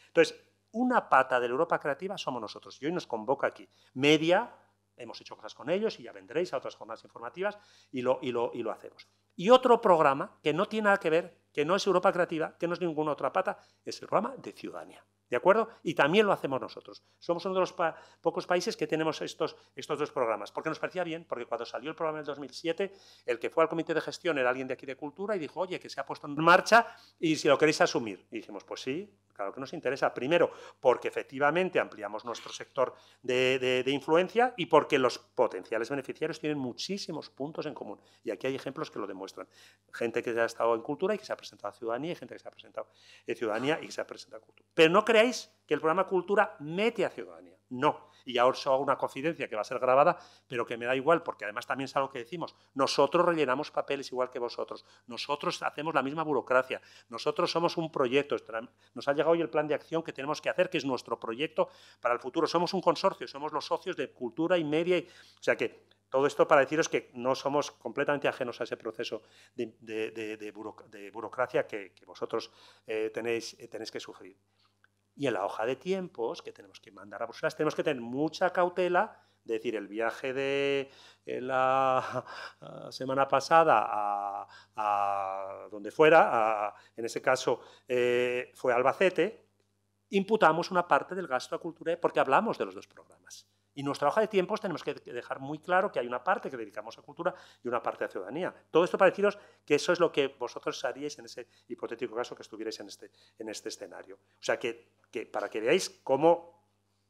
Entonces, una pata de la Europa creativa somos nosotros. Y hoy nos convoca aquí. Media, hemos hecho cosas con ellos y ya vendréis a otras jornadas informativas y lo, y lo hacemos. Y otro programa que no tiene nada que ver, que no es Europa creativa, que no es ninguna otra pata, es el programa de ciudadanía. ¿De acuerdo? Y también lo hacemos nosotros. Somos uno de los pocos países que tenemos estos, estos dos programas, porque nos parecía bien, porque cuando salió el programa en 2007, el que fue al comité de gestión era alguien de aquí de Cultura y dijo, oye, que se ha puesto en marcha y si lo queréis asumir. Y dijimos, pues sí, lo que nos interesa. Primero, porque efectivamente ampliamos nuestro sector de, influencia y porque los potenciales beneficiarios tienen muchísimos puntos en común. Y aquí hay ejemplos que lo demuestran. Gente que ya ha estado en cultura y que se ha presentado a ciudadanía, y gente que se ha presentado en ciudadanía y que se ha presentado a cultura. Pero no creáis que el programa Cultura mete a ciudadanía. No. Y ahora os hago una coincidencia que va a ser grabada, pero que me da igual, porque además también es algo que decimos. Nosotros rellenamos papeles igual que vosotros. Nosotros hacemos la misma burocracia. Nosotros somos un proyecto. Nos ha llegado hoy el plan de acción que tenemos que hacer, que es nuestro proyecto para el futuro. Somos un consorcio, somos los socios de cultura y media. Y, o sea que todo esto para deciros que no somos completamente ajenos a ese proceso de, burocracia que, vosotros eh, tenéis, eh, tenéis que sufrir. Y en la hoja de tiempos que tenemos que mandar a Bruselas, tenemos que tener mucha cautela es decir, el viaje de eh, la (laughs) semana pasada a, donde fuera, en ese caso eh, fue Albacete, imputamos una parte del gasto a cultura e porque hablamos de los dos programas. Y nuestra hoja de tiempos tenemos que dejar muy claro que hay una parte que dedicamos a cultura y una parte a ciudadanía. Todo esto para que eso es lo que vosotros haríais en ese hipotético caso que estuvierais en este, en este escenario. O sea, que, para que veáis cómo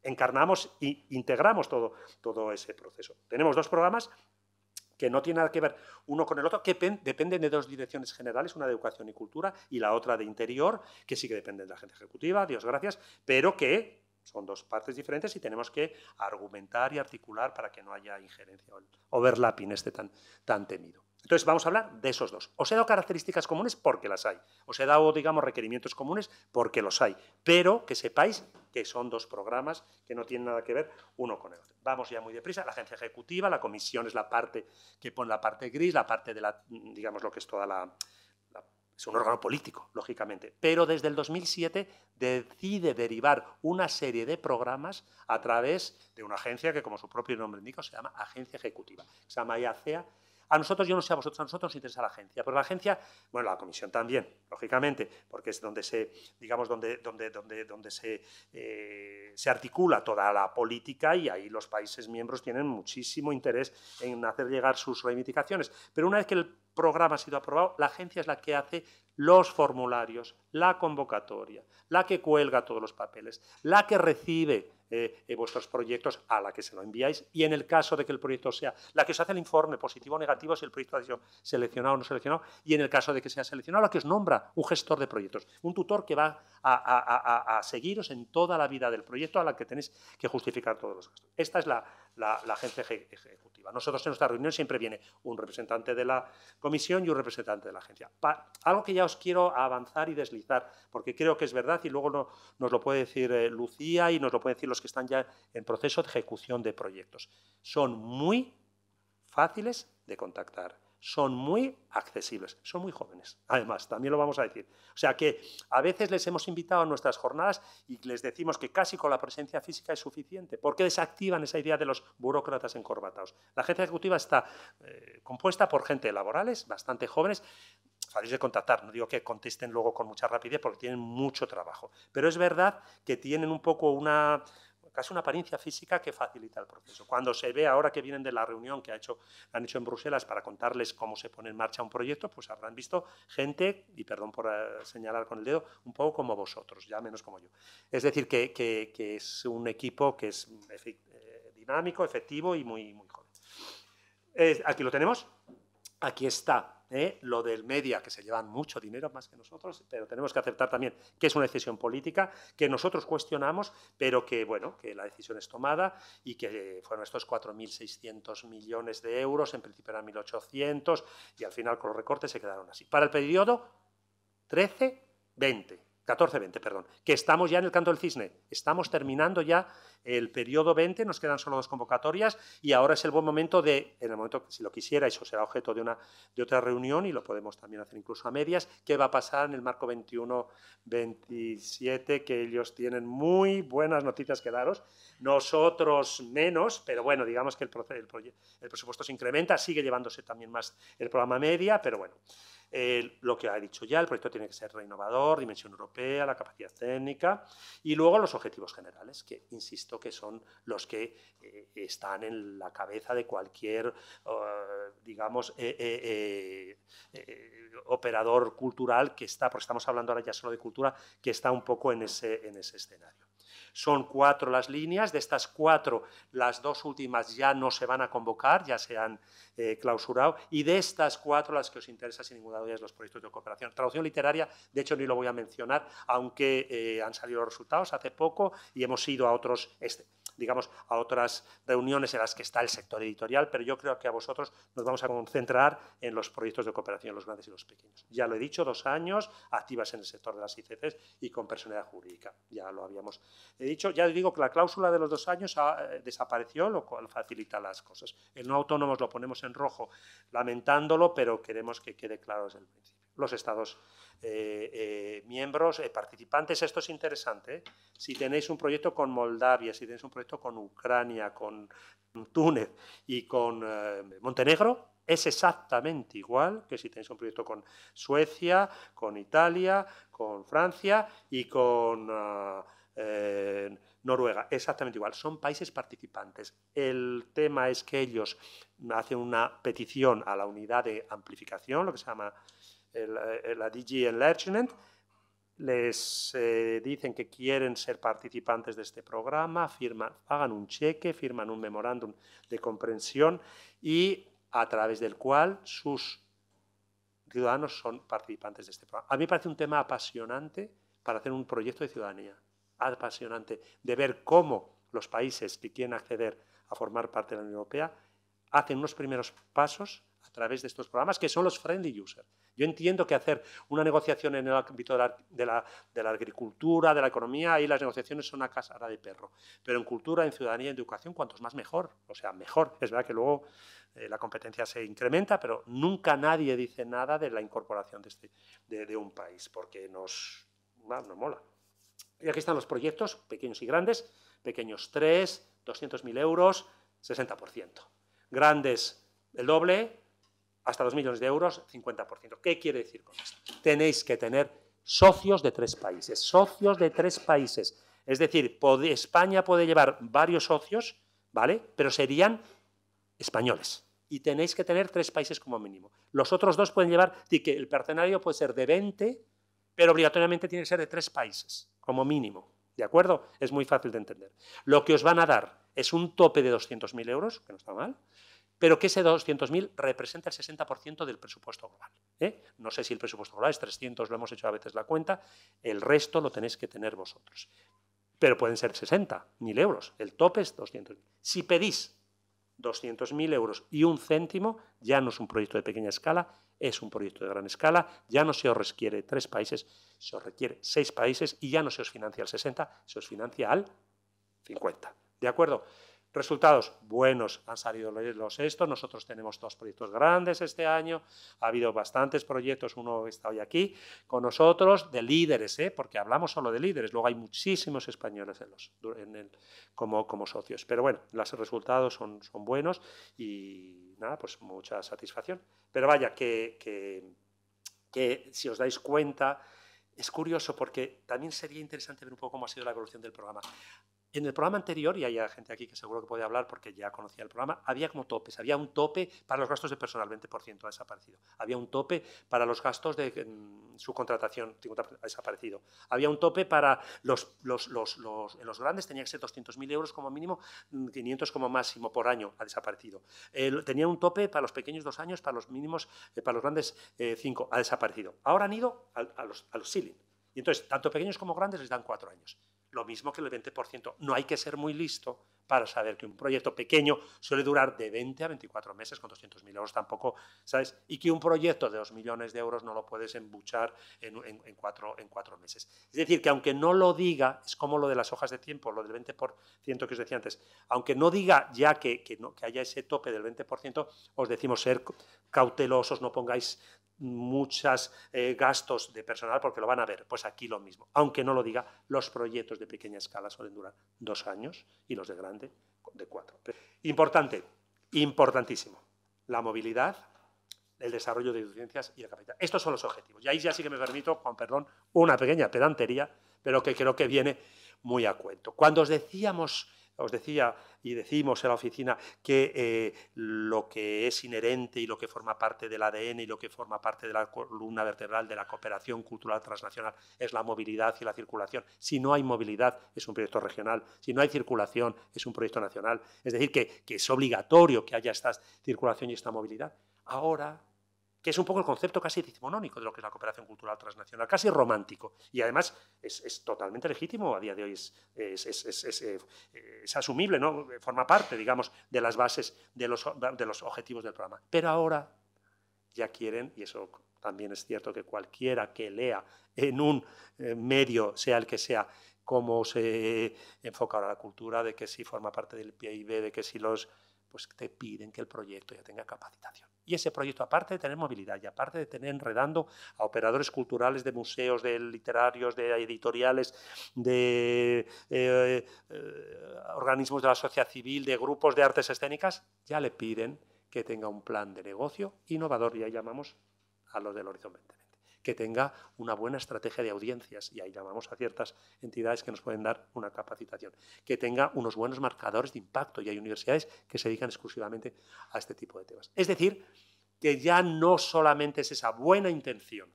encarnamos e integramos todo, todo ese proceso. Tenemos dos programas que no tienen nada que ver uno con el otro, que dependen de dos direcciones generales, una de educación y cultura y la otra de interior, que sí que depende de la gente ejecutiva, Dios gracias, pero que son dos partes diferentes y tenemos que argumentar y articular para que no haya injerencia o overlapping este tan, tan temido. Entonces, vamos a hablar de esos dos. Os he dado características comunes porque las hay. Os he dado, digamos, requerimientos comunes porque los hay. Pero que sepáis que son dos programas que no tienen nada que ver uno con el otro. Vamos ya muy deprisa. La agencia ejecutiva, la comisión es la parte que pone la parte gris, la parte de la, digamos, lo que es toda la, es un órgano político, lógicamente, pero desde el 2007 decide derivar una serie de programas a través de una agencia que, como su propio nombre indica, se llama Agencia Ejecutiva, se llama IACEA, a nosotros, yo no sé a vosotros, a nosotros nos interesa la agencia, pero la agencia, bueno, la comisión también, lógicamente, porque es donde se, digamos, donde, donde, donde, donde se, eh, se articula toda la política y ahí los países miembros tienen muchísimo interés en hacer llegar sus reivindicaciones. Pero una vez que el programa ha sido aprobado, la agencia es la que hace los formularios, la convocatoria, la que cuelga todos los papeles, la que recibe eh, eh, vuestros proyectos a la que se lo enviáis y en el caso de que el proyecto sea la que os hace el informe positivo o negativo, si el proyecto ha sido seleccionado o no seleccionado, y en el caso de que sea seleccionado, la que os nombra un gestor de proyectos, un tutor que va a, seguiros en toda la vida del proyecto a la que tenéis que justificar todos los gastos. Esta es la, la agencia ejecutiva. Nosotros en nuestra reunión siempre viene un representante de la comisión y un representante de la agencia. algo que ya os quiero avanzar y deslizar, porque creo que es verdad y luego nos lo puede decir eh, Lucía y nos lo pueden decir los que están ya en proceso de ejecución de proyectos. Son muy fáciles de contactar son muy accesibles, son muy jóvenes, además, también lo vamos a decir. O sea que a veces les hemos invitado a nuestras jornadas y les decimos que casi con la presencia física es suficiente, porque desactivan esa idea de los burócratas encorbatados. La agencia ejecutiva está eh, compuesta por gente laborales, bastante jóvenes, fáciles de contactar, no digo que contesten luego con mucha rapidez porque tienen mucho trabajo, pero es verdad que tienen un poco una casi una apariencia física que facilita el proceso. Cuando se ve ahora que vienen de la reunión que han hecho en Bruselas para contarles cómo se pone en marcha un proyecto, pues habrán visto gente, y perdón por eh, señalar con el dedo, un poco como vosotros, ya menos como yo. Es decir, que, es un equipo que es eh, dinámico, efectivo y muy, muy joven. aquí lo tenemos. Aquí está lo del media, que se llevan mucho dinero más que nosotros, pero tenemos que aceptar también que es una decisión política, que nosotros cuestionamos, pero que, bueno, que la decisión es tomada y que fueron estos 4.600 millones de euros, en principio eran 1.800 y al final con los recortes se quedaron así. Para el periodo 13-20 14-20, perdón, que estamos ya en el canto del cisne, estamos terminando ya el periodo 20, nos quedan solo dos convocatorias y ahora es el buen momento de, en el momento que si lo quisiera, eso será objeto de, una, de otra reunión y lo podemos también hacer incluso a medias, qué va a pasar en el marco 21-27, que ellos tienen muy buenas noticias que daros, nosotros menos, pero bueno, digamos que el, el presupuesto se incrementa, sigue llevándose también más el programa media, pero bueno lo que ha dicho ya, el proyecto tiene que ser reinovador, dimensión europea, la capacidad técnica y luego los objetivos generales, que insisto que son los que eh, están en la cabeza de cualquier, oh, digamos, eh, eh, operador cultural que está, porque estamos hablando ahora ya solo de cultura, que está un poco en ese, en ese escenario. Son cuatro las líneas, de estas cuatro las dos últimas ya no se van a convocar, ya se han eh, clausurado, y de estas cuatro las que os interesa sin ninguna duda es los proyectos de cooperación. Traducción literaria, de hecho ni lo voy a mencionar, aunque eh, han salido los resultados hace poco y hemos ido a otros... Este digamos, a otras reuniones en las que está el sector editorial, pero yo creo que a vosotros nos vamos a concentrar en los proyectos de cooperación, los grandes y los pequeños. Ya lo he dicho, dos años activas en el sector de las ICCs y con personalidad jurídica, ya lo habíamos dicho. Ya digo que la cláusula de los dos años ha, eh, desapareció, lo cual facilita las cosas. El no autónomos lo ponemos en rojo, lamentándolo, pero queremos que quede claro desde el principio los Estados eh, eh, miembros, eh, participantes. Esto es interesante. Si tenéis un proyecto con Moldavia, si tenéis un proyecto con Ucrania, con Túnez y con Montenegro, es exactamente igual que si tenéis un proyecto con Suecia, con Italia, con Francia y con Noruega. Exactamente igual. Son países participantes. El tema es que ellos hacen una petición a la unidad de amplificación, lo que se llama eh, la DG Enlargement, les eh, dicen que quieren ser participantes de este programa, firman, un cheque, firman un memorándum de comprensión y a través del cual sus ciudadanos son participantes de este programa. A mí me parece un tema apasionante para hacer un proyecto de ciudadanía, apasionante de ver cómo los países que quieren acceder a formar parte de la Unión Europea hacen unos primeros pasos a través de estos programas, que son los friendly users. Yo entiendo que hacer una negociación en el ámbito de la, agricultura, de la economía, ahí las negociaciones son una casa de perro. Pero en cultura, en ciudadanía, en educación, cuantos más mejor. O sea, mejor. Es verdad que luego eh, la competencia se incrementa, pero nunca nadie dice nada de la incorporación de, este, de, un país, porque nos, nos mola. Y aquí están los proyectos, pequeños y grandes. Pequeños 3, 200.000 euros, 60%. Grandes el doble, hasta 2 millones de euros, 50%. ¿Qué quiere decir con esto? Tenéis que tener socios de tres países, socios de tres países. Es decir, España puede llevar varios socios, ¿vale? Pero serían españoles. Y tenéis que tener tres países como mínimo. Los otros dos pueden llevar, que el partenario puede ser de 20, pero obligatoriamente tiene que ser de tres países, como mínimo. ¿De acuerdo? Es muy fácil de entender. Lo que os van a dar es un tope de 200.000 euros, que no está mal, pero que ese 200.000 representa el 60% del presupuesto global. ¿eh? No sé si el presupuesto global es 300, lo hemos hecho a veces la cuenta, el resto lo tenéis que tener vosotros. Pero pueden ser 60.000 euros, el tope es 200.000. Si pedís 200.000 euros y un céntimo, ya no es un proyecto de pequeña escala, es un proyecto de gran escala, ya no se os requiere tres países, se os requiere seis países y ya no se os financia el 60, se os financia al 50. ¿De acuerdo? Resultados buenos han salido los estos. Nosotros tenemos dos proyectos grandes este año. Ha habido bastantes proyectos, uno está hoy aquí con nosotros, de líderes, ¿eh? porque hablamos solo de líderes. Luego hay muchísimos españoles en los, en como, como socios. Pero bueno, los resultados son, son buenos y nada, pues mucha satisfacción. Pero vaya, que, que si os dais cuenta, es curioso porque también sería interesante ver un poco cómo ha sido la evolución del programa. En el programa anterior, y hay gente aquí que seguro que puede hablar porque ya conocía el programa, había como topes. Había un tope para los gastos de personal, 20% ha desaparecido. Había un tope para los gastos de mm, su subcontratación, ha desaparecido. Había un tope para los, grandes, tenía que ser 200.000 euros como mínimo, 500 mm, como máximo por año, ha desaparecido. tenía un tope para los pequeños dos años, para los mínimos, eh, para los grandes eh, cinco, ha desaparecido. Ahora han ido a, los, a ceiling. Y entonces, tanto pequeños como grandes les dan cuatro años. Lo mismo que el 20%. No hay que ser muy listo para saber que un proyecto pequeño suele durar de 20 a 24 meses con 200.000 euros tampoco, ¿sabes? Y que un proyecto de 2 millones de euros no lo puedes embuchar en, en, cuatro, meses. Es decir, que aunque no lo diga, es como lo de las hojas de tiempo, lo del 20% que os decía antes, aunque no diga ya que, que haya ese tope del 20%, os decimos ser cautelosos, no pongáis muchas eh, gastos de personal porque lo van a ver. Pues aquí lo mismo. Aunque no lo diga, los proyectos de pequeña escala suelen durar dos años y los de grande de cuatro. Importante, importantísimo, la movilidad, el desarrollo de audiencias y la capital Estos son los objetivos. Y ahí ya sí que me permito, con perdón, una pequeña pedantería, pero que creo que viene muy a cuento. Cuando os decíamos os decía y decimos en la oficina que eh, lo que es inherente y lo que forma parte del ADN y lo que forma parte de la columna vertebral de la cooperación cultural transnacional es la movilidad y la circulación. Si no hay movilidad, es un proyecto regional. Si no hay circulación, es un proyecto nacional. Es decir, que, que es obligatorio que haya esta circulación y esta movilidad. Ahora que es un poco el concepto casi decimonónico de lo que es la cooperación cultural transnacional, casi romántico. Y además es, totalmente legítimo, a día de hoy eh, es, asumible, ¿no? forma parte, digamos, de las bases de los, de los objetivos del programa. Pero ahora ya quieren, y eso también es cierto que cualquiera que lea en un eh, medio, sea el que sea, cómo se enfoca ahora la cultura, de que si forma parte del PIB, de que si los pues te piden que el proyecto ya tenga capacitación. Y ese proyecto, aparte de tener movilidad y aparte de tener enredando a operadores culturales de museos, de literarios, de editoriales, de eh, eh, organismos de la sociedad civil, de grupos de artes escénicas, ya le piden que tenga un plan de negocio innovador, ya llamamos a los del Horizonte que tenga una buena estrategia de audiencias, y ahí llamamos a ciertas entidades que nos pueden dar una capacitación, que tenga unos buenos marcadores de impacto, y hay universidades que se dedican exclusivamente a este tipo de temas. Es decir, que ya no solamente es esa buena intención,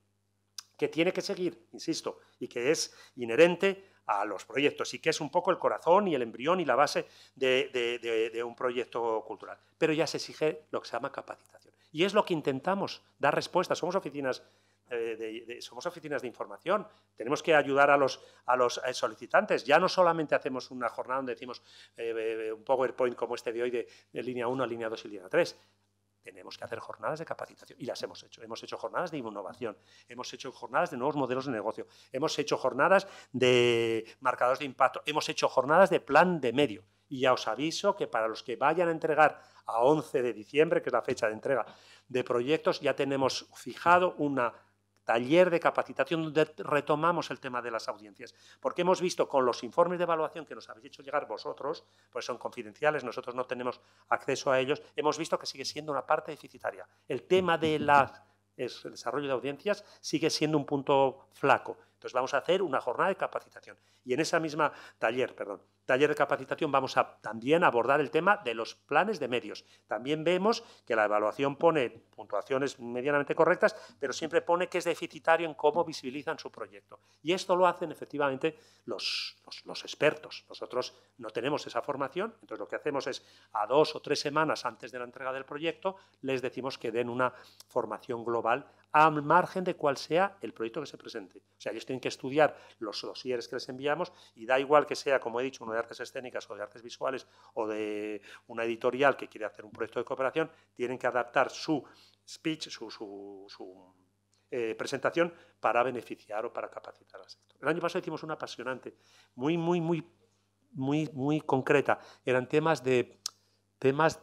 que tiene que seguir, insisto, y que es inherente a los proyectos y que es un poco el corazón y el embrión y la base de, un proyecto cultural. Pero ya se exige lo que se llama capacitación. Y es lo que intentamos dar respuesta. Somos oficinas eh, somos oficinas de información, tenemos que ayudar a los, eh, solicitantes. Ya no solamente hacemos una jornada donde decimos eh, un PowerPoint como este de hoy de, línea 1 línea 2 y línea 3 tenemos que hacer jornadas de capacitación y las hemos hecho. Hemos hecho jornadas de innovación, hemos hecho jornadas de nuevos modelos de negocio, hemos hecho jornadas de marcadores de impacto, hemos hecho jornadas de plan de medio. Y ya os aviso que para los que vayan a entregar a 11 de diciembre, que es la fecha de entrega de proyectos, ya tenemos fijado una taller de capacitación donde retomamos el tema de las audiencias, porque hemos visto con los informes de evaluación que nos habéis hecho llegar vosotros, pues son confidenciales, nosotros no tenemos acceso a ellos, hemos visto que sigue siendo una parte deficitaria. El tema del desarrollo de audiencias sigue siendo un punto flaco. Entonces vamos a hacer una jornada de capacitación y en esa misma taller, perdón, taller de capacitación vamos a también abordar el tema de los planes de medios. También vemos que la evaluación pone puntuaciones medianamente correctas, pero siempre pone que es deficitario en cómo visibilizan su proyecto. Y esto lo hacen efectivamente los, los, expertos. Nosotros no tenemos esa formación, entonces lo que hacemos es a dos o tres semanas antes de la entrega del proyecto les decimos que den una formación global al margen de cuál sea el proyecto que se presente. O sea, ellos tienen que estudiar los dosieres que les enviamos y da igual que sea, como he dicho, de artes escénicas o de artes visuales o de una editorial que quiere hacer un proyecto de cooperación, tienen que adaptar su speech, su, su, eh, presentación para beneficiar o para capacitar al sector. El año pasado hicimos una apasionante, muy, muy, muy, muy, muy concreta. Eran temas de temas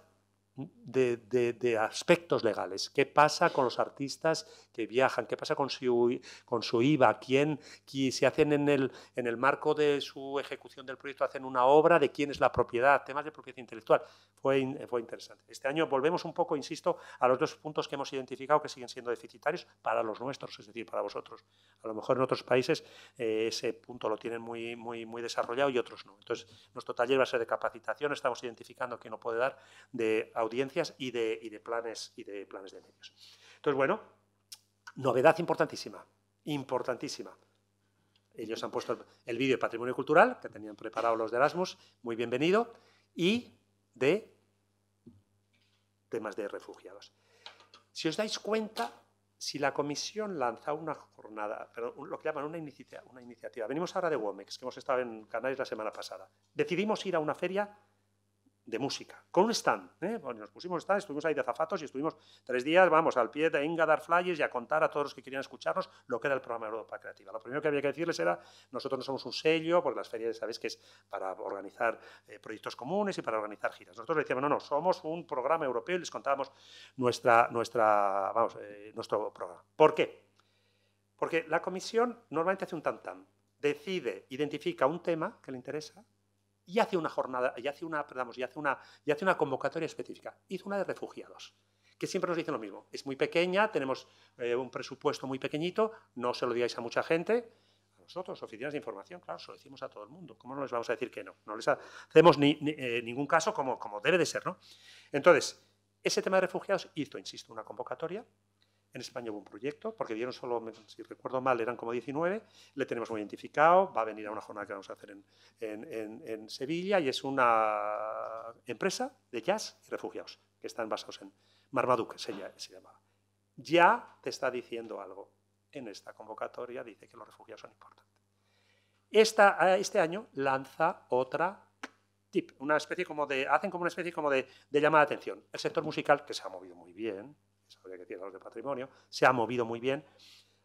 de, aspectos legales. ¿Qué pasa con los artistas que viajan? ¿Qué pasa con su, con su IVA? ¿Quién, se se hacen en el, en el marco de su ejecución del proyecto, hacen una obra, de quién es la propiedad, temas de propiedad intelectual. Fue, fue interesante. Este año volvemos un poco, insisto, a los dos puntos que hemos identificado que siguen siendo deficitarios para los nuestros, es decir, para vosotros. A lo mejor en otros países eh, ese punto lo tienen muy, muy, muy desarrollado y otros no. Entonces, nuestro taller va a ser de capacitación, estamos identificando que no puede dar, de audiencias y de, planes, y de planes de medios. Entonces, bueno, novedad importantísima, importantísima. Ellos han puesto el, vídeo de patrimonio cultural que tenían preparado los de Erasmus, muy bienvenido, y de temas de refugiados. Si os dais cuenta, si la Comisión lanza una jornada, pero lo que llaman una, una iniciativa, venimos ahora de Womex, que hemos estado en Canarias la semana pasada, decidimos ir a una feria de música, con un stand. ¿eh? nos pusimos stand, estuvimos ahí de azafatos y estuvimos tres días, vamos, al pie de Inga dar flyers y a contar a todos los que querían escucharnos lo que era el programa Europa Creativa. Lo primero que había que decirles era, nosotros no somos un sello, porque las ferias sabéis que es para organizar eh, proyectos comunes y para organizar giras. Nosotros les decíamos, no, no, somos un programa europeo y les contábamos nuestra, nuestra, vamos, eh, nuestro programa. ¿Por qué? Porque la comisión normalmente hace un tantán, decide, identifica un tema que le interesa, y hace una jornada, y hace una, perdamos, y hace una, y hace una convocatoria específica. Hizo una de refugiados, que siempre nos dicen lo mismo. Es muy pequeña, tenemos eh, un presupuesto muy pequeñito, no se lo digáis a mucha gente. A nosotros, oficinas de información, claro, se lo decimos a todo el mundo. ¿Cómo no les vamos a decir que no? No les hacemos ni, eh, ningún caso como, como debe de ser, ¿no? Entonces, ese tema de refugiados hizo, insisto, una convocatoria en España hubo un proyecto, porque dieron solo, si recuerdo mal, eran como 19, le tenemos muy identificado, va a venir a una jornada que vamos a hacer en, Sevilla y es una empresa de jazz y refugiados, que están basados en Marmaduke, se, se llamaba. Ya te está diciendo algo. En esta convocatoria dice que los refugiados son importantes. Esta, este año lanza otra tip, una especie como de, hacen como una especie como de, de llamada de atención. El sector musical, que se ha movido muy bien, habría que los de patrimonio, se ha movido muy bien,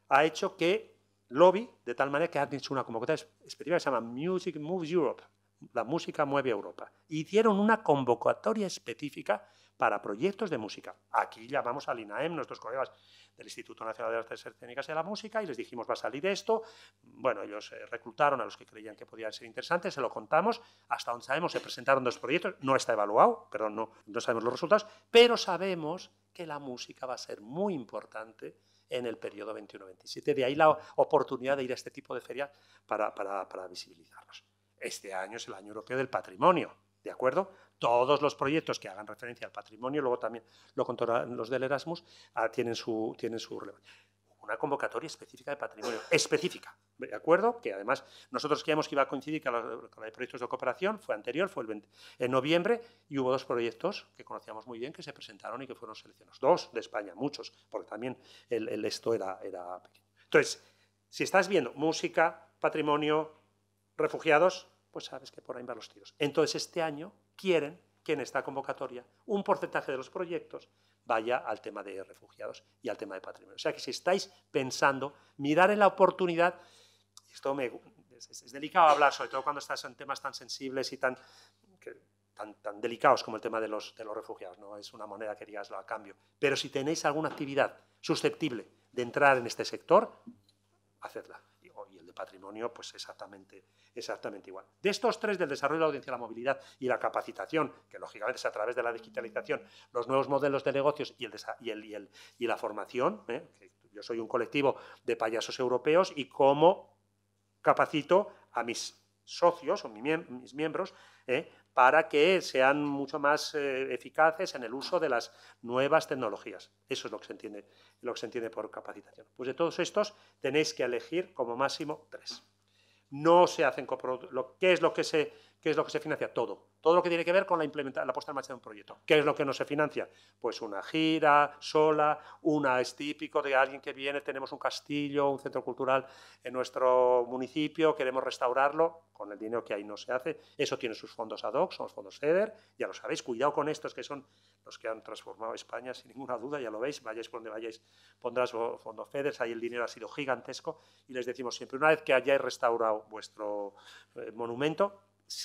ha hecho que lobby, de tal manera que han hecho una convocatoria específica que se llama Music Moves Europe, la música mueve Europa. Hicieron una convocatoria específica para proyectos de música. Aquí llamamos al INAEM, nuestros colegas del Instituto Nacional de Artes Escénicas y de la Música, y les dijimos, va a salir esto. Bueno, ellos eh, reclutaron a los que creían que podían ser interesantes, se lo contamos, hasta donde sabemos se presentaron dos proyectos, no está evaluado, perdón, no, no sabemos los resultados, pero sabemos que la música va a ser muy importante en el periodo 21-27. De ahí la oportunidad de ir a este tipo de ferias para, para, para visibilizarlos. Este año es el año europeo del patrimonio, ¿de acuerdo? todos los proyectos que hagan referencia al patrimonio, luego también lo los del Erasmus, ah, tienen su, tienen su relevancia una convocatoria específica de patrimonio, específica, ¿de acuerdo? Que además nosotros creíamos que iba a coincidir con de proyectos de cooperación, fue anterior, fue el 20, en noviembre, y hubo dos proyectos que conocíamos muy bien que se presentaron y que fueron seleccionados. Dos de España, muchos, porque también el, esto era, era pequeño. Entonces, si estás viendo música, patrimonio, refugiados, pues sabes que por ahí van los tiros. Entonces, este año quieren que en esta convocatoria un porcentaje de los proyectos vaya al tema de refugiados y al tema de patrimonio. O sea que si estáis pensando, mirar en la oportunidad, esto es, delicado hablar, sobre todo cuando estás en temas tan sensibles y tan, tan, delicados como el tema de los, de los refugiados, no es una moneda que digas a cambio. Pero si tenéis alguna actividad susceptible de entrar en este sector, hacedla el de patrimonio, pues exactamente, exactamente igual. De estos tres, del desarrollo de la audiencia, la movilidad y la capacitación, que lógicamente es a través de la digitalización, los nuevos modelos de negocios y, el el, y, la formación, ¿eh? yo soy un colectivo de payasos europeos y cómo capacito a mis socios o mis miembros ¿eh? para que sean mucho más eh, eficaces en el uso de las nuevas tecnologías. Eso es lo que se entiende, lo que se entiende por capacitación. Pues de todos estos tenéis que elegir como máximo tres. No se hacen coproducciones. ¿Qué es lo que se ¿Qué es lo que se financia? Todo. Todo lo que tiene que ver con la, la puesta en marcha de un proyecto. ¿Qué es lo que no se financia? Pues una gira sola, una es típico de alguien que viene, tenemos un castillo, un centro cultural en nuestro municipio, queremos restaurarlo, con el dinero que ahí no se hace. Eso tiene sus fondos ad hoc, son los fondos FEDER, ya lo sabéis, cuidado con estos que son los que han transformado España, sin ninguna duda, ya lo veis, vayáis por donde vayáis, pondrás fondos FEDER, ahí el dinero ha sido gigantesco y les decimos siempre, una vez que hayáis restaurado vuestro eh, monumento,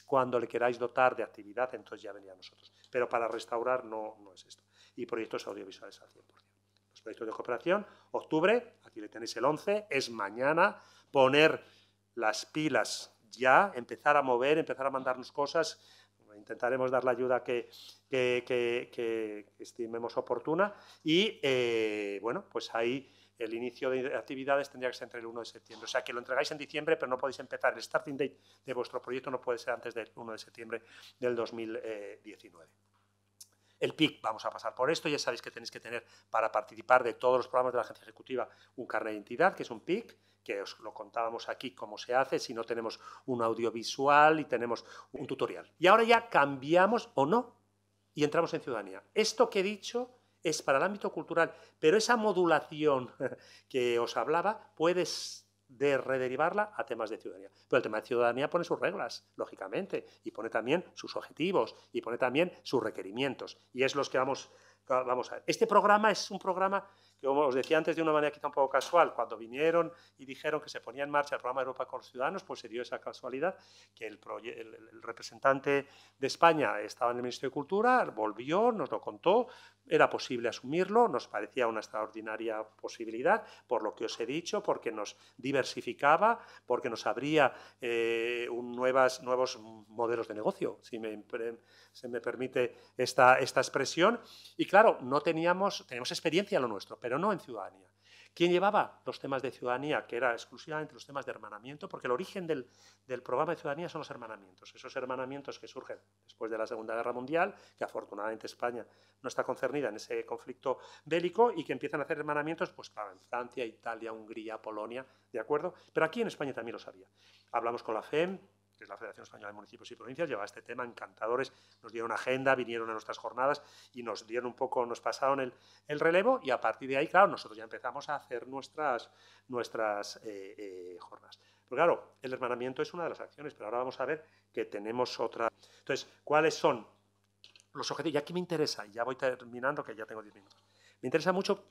cuando le queráis dotar de actividad, entonces ya venía nosotros. Pero para restaurar no, es esto. Y proyectos audiovisuales al 100%. Los proyectos de cooperación, octubre, aquí le tenéis el 11, es mañana, poner las pilas ya, empezar a mover, empezar a mandarnos cosas. Intentaremos dar la ayuda que, estimemos oportuna. Y eh, bueno, pues ahí el inicio de actividades tendría que ser entre el 1 de septiembre. O sea, que lo entregáis en diciembre, pero no podéis empezar. El starting date de vuestro proyecto no puede ser antes del 1 de septiembre del 2019 el PIC, vamos a pasar por esto, ya sabéis que tenéis que tener para participar de todos los programas de la agencia ejecutiva un carnet de identidad, que es un PIC, que os lo contábamos aquí cómo se hace, si no tenemos un audiovisual y tenemos un tutorial. Y ahora ya cambiamos o no y entramos en ciudadanía. Esto que he dicho es para el ámbito cultural, pero esa modulación (laughs) que os hablaba puedes de rederivarla a temas de ciudadanía. Pero el tema de ciudadanía pone sus reglas, lógicamente, y pone también sus objetivos, y pone también sus requerimientos. Y es los que vamos, vamos a ver. Este programa es un programa que, como os decía antes, de una manera quizá un poco casual. Cuando vinieron y dijeron que se ponía en marcha el programa Europa con los Ciudadanos, pues se dio esa casualidad que el representante de España estaba en el Ministerio de Cultura, volvió, nos lo contó, era posible asumirlo, nos parecía una extraordinaria posibilidad, por lo que os he dicho, porque nos diversificaba, porque nos abría eh, nuevos modelos de negocio, si me, se me permite esta, esta expresión. Y claro, no teníamos, tenemos experiencia en lo nuestro, pero no en ciudadanía. ¿Quién llevaba los temas de ciudadanía, que era exclusivamente los temas de hermanamiento? Porque el origen del, programa de ciudadanía son los hermanamientos, esos hermanamientos que surgen después de la Segunda Guerra Mundial, que afortunadamente España no está concernida en ese conflicto bélico y que empiezan a hacer hermanamientos, pues Francia, Italia, Hungría, Polonia, ¿de acuerdo? Pero aquí en España también lo sabía. Hablamos con la FEM, que es la Federación Española de Municipios y Provincias, llevaba este tema, encantadores, nos dieron agenda, vinieron a nuestras jornadas y nos dieron un poco, nos pasaron el, relevo y a partir de ahí, claro, nosotros ya empezamos a hacer nuestras, nuestras eh, eh, jornadas. Pero claro, el hermanamiento es una de las acciones, pero ahora vamos a ver que tenemos otra. Entonces, ¿cuáles son los objetivos? Y aquí me interesa, y ya voy terminando, que ya tengo 10 minutos. Me interesa mucho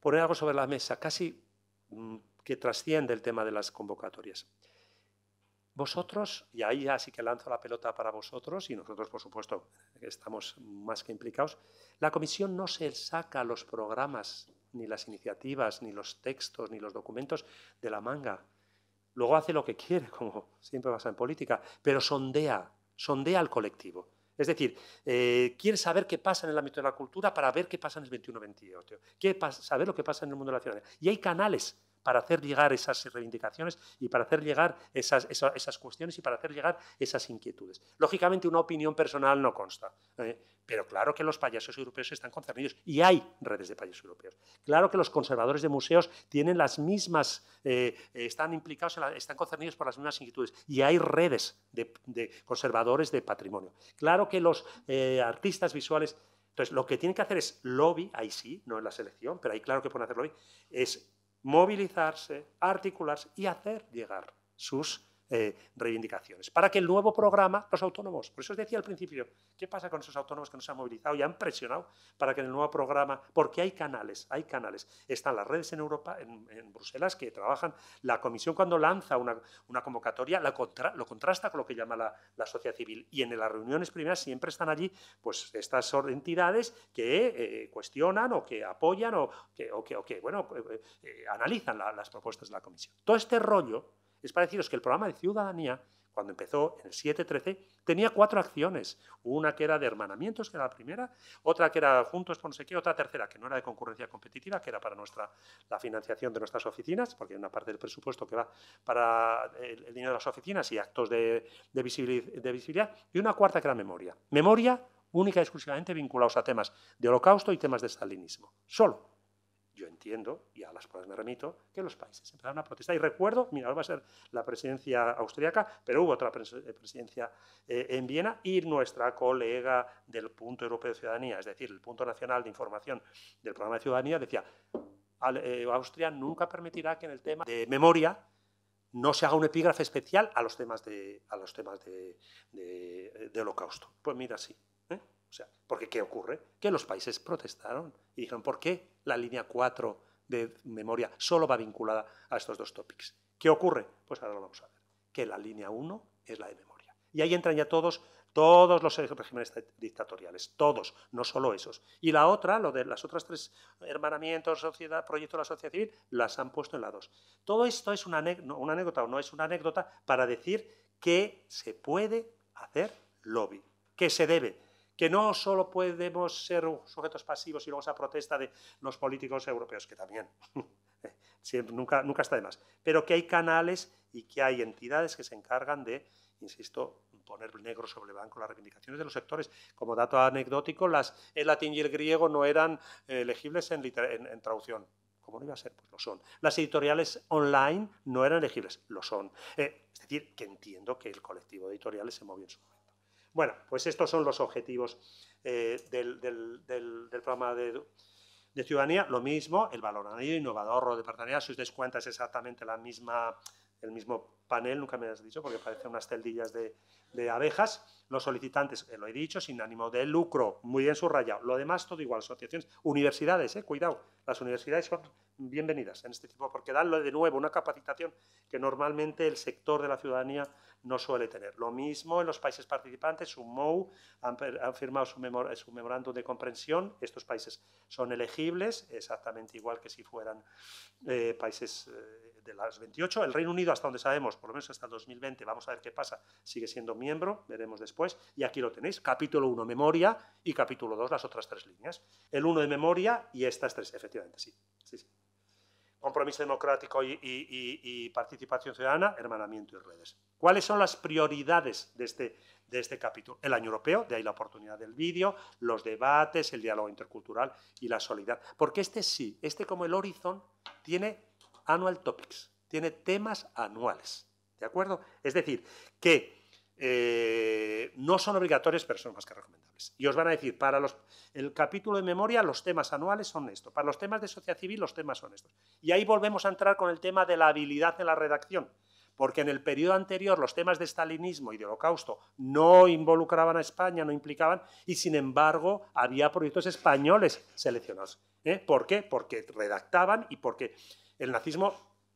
poner algo sobre la mesa, casi mm, que trasciende el tema de las convocatorias. Vosotros, y ahí ya sí que lanzo la pelota para vosotros, y nosotros, por supuesto, estamos más que implicados, la comisión no se saca los programas, ni las iniciativas, ni los textos, ni los documentos de la manga. Luego hace lo que quiere, como siempre pasa en política, pero sondea, sondea al colectivo. Es decir, eh, quiere saber qué pasa en el ámbito de la cultura para ver qué pasa en el 21-28, quiere saber lo que pasa en el mundo de la ciudadanía. Y hay canales para hacer llegar esas reivindicaciones y para hacer llegar esas, esas, cuestiones y para hacer llegar esas inquietudes. Lógicamente, una opinión personal no consta, ¿eh? pero claro que los payasos europeos están concernidos y hay redes de payasos europeos. Claro que los conservadores de museos tienen las mismas, eh, están implicados, están concernidos por las mismas inquietudes y hay redes de, conservadores de patrimonio. Claro que los eh, artistas visuales entonces, lo que tienen que hacer es lobby, ahí sí, no en la selección, pero ahí claro que pueden hacer lobby, es movilizarse, articularse y hacer llegar sus eh, reivindicaciones, para que el nuevo programa, los autónomos, por eso os decía al principio, ¿qué pasa con esos autónomos que nos han movilizado y han presionado para que en el nuevo programa, porque hay canales, hay canales, están las redes en Europa, en, Bruselas, que trabajan, la comisión cuando lanza una, convocatoria la lo contrasta con lo que llama la, sociedad civil y en las reuniones primeras siempre están allí pues estas entidades que eh, cuestionan o que apoyan o que, bueno, eh, analizan las propuestas de la comisión. Todo este rollo es para que el programa de ciudadanía, cuando empezó en el 7-13, tenía cuatro acciones. Una que era de hermanamientos, que era la primera, otra que era juntos por no sé qué, otra tercera que no era de concurrencia competitiva, que era para nuestra, la financiación de nuestras oficinas, porque hay una parte del presupuesto que va para eh, el, dinero de las oficinas y actos de, visibilidad, y una cuarta que era memoria. Memoria única y exclusivamente vinculados a temas de holocausto y temas de stalinismo. Solo yo entiendo, y a las cuales me remito, que los países empezaron a protestar. Y recuerdo, mira, ahora va a ser la presidencia austriaca, pero hubo otra eh, presidencia eh, en Viena, y nuestra colega del punto europeo de ciudadanía, es decir, el punto nacional de información del programa de ciudadanía, decía, eh, Austria nunca permitirá que en el tema de memoria no se haga un epígrafe especial a los temas de, a los temas de holocausto. Pues mira, sí, o sea, porque ¿qué ocurre? Que los países protestaron y dijeron, ¿por qué la línea 4 de memoria solo va vinculada a estos dos topics? ¿Qué ocurre? Pues ahora lo vamos a ver. Que la línea 1 es la de memoria. Y ahí entran ya todos, todos los regímenes dictatoriales, todos, no solo esos. Y la otra, lo de las otras tres hermanamientos, sociedad, proyecto de la sociedad civil, las han puesto en la 2. Todo esto es una anécdota o no es una anécdota para decir que se puede hacer lobby, que se debe, que no solo podemos ser sujetos pasivos y luego esa protesta de los políticos europeos, que también siempre, (laughs) nunca, nunca está de más, pero que hay canales y que hay entidades que se encargan de, insisto, poner negro sobre el blanco las reivindicaciones de los sectores. Como dato anecdótico, las, el latín y el griego no eran elegibles eh, en, en, traducción. ¿Cómo no iba a ser? Pues lo son. Las editoriales online no eran elegibles, lo son. Eh, es decir, que entiendo que el colectivo de editoriales se movió en su bueno, pues estos son los objetivos eh, del, programa de, ciudadanía. Lo mismo, el valor añadido innovador o de partenariado, si os es exactamente la misma, el mismo panel, nunca me has dicho, porque parece unas celdillas de, abejas. Los solicitantes, eh, lo he dicho, sin ánimo de lucro, muy bien subrayado. Lo demás, todo igual, asociaciones, universidades, eh, cuidado, las universidades son bienvenidas en este tipo, porque dan de nuevo una capacitación que normalmente el sector de la ciudadanía no suele tener. Lo mismo en los países participantes, su MOU, han, firmado su, memorándum de comprensión, estos países son elegibles, exactamente igual que si fueran eh, países eh, de las 28, el Reino Unido, hasta donde sabemos, por lo menos hasta 2020, vamos a ver qué pasa, sigue siendo miembro, veremos después, y aquí lo tenéis, capítulo 1, memoria, y capítulo 2, las otras tres líneas. El 1 de memoria y estas tres, efectivamente, sí. Compromiso democrático y, participación ciudadana, hermanamiento y redes. ¿Cuáles son las prioridades este, de este, capítulo? El año europeo, de ahí la oportunidad del vídeo, los debates, el diálogo intercultural y la solidaridad. Porque este sí, este como el horizonte tiene Annual Topics. Tiene temas anuales. ¿De acuerdo? Es decir, que eh, no son obligatorios, pero son más que recomendables. Y os van a decir, para los, el capítulo de memoria, los temas anuales son estos. Para los temas de sociedad civil, los temas son estos. Y ahí volvemos a entrar con el tema de la habilidad de la redacción. Porque en el periodo anterior los temas de estalinismo y de holocausto no involucraban a España, no implicaban, y sin embargo había proyectos españoles seleccionados. ¿eh? ¿Por qué? Porque redactaban y porque el nazismo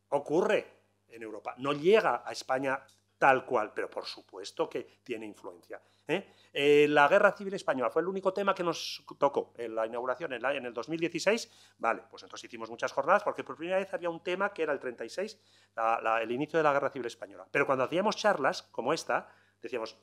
ocurre en Europa, no llega a España tal cual, pero por supuesto que tiene influencia. ¿eh? Eh, la guerra civil española fue el único tema que nos tocó en la inauguración en, el 2016. Vale, pues entonces hicimos muchas jornadas porque por primera vez había un tema que era el 36, el inicio de la guerra civil española. Pero cuando hacíamos charlas como esta, decíamos,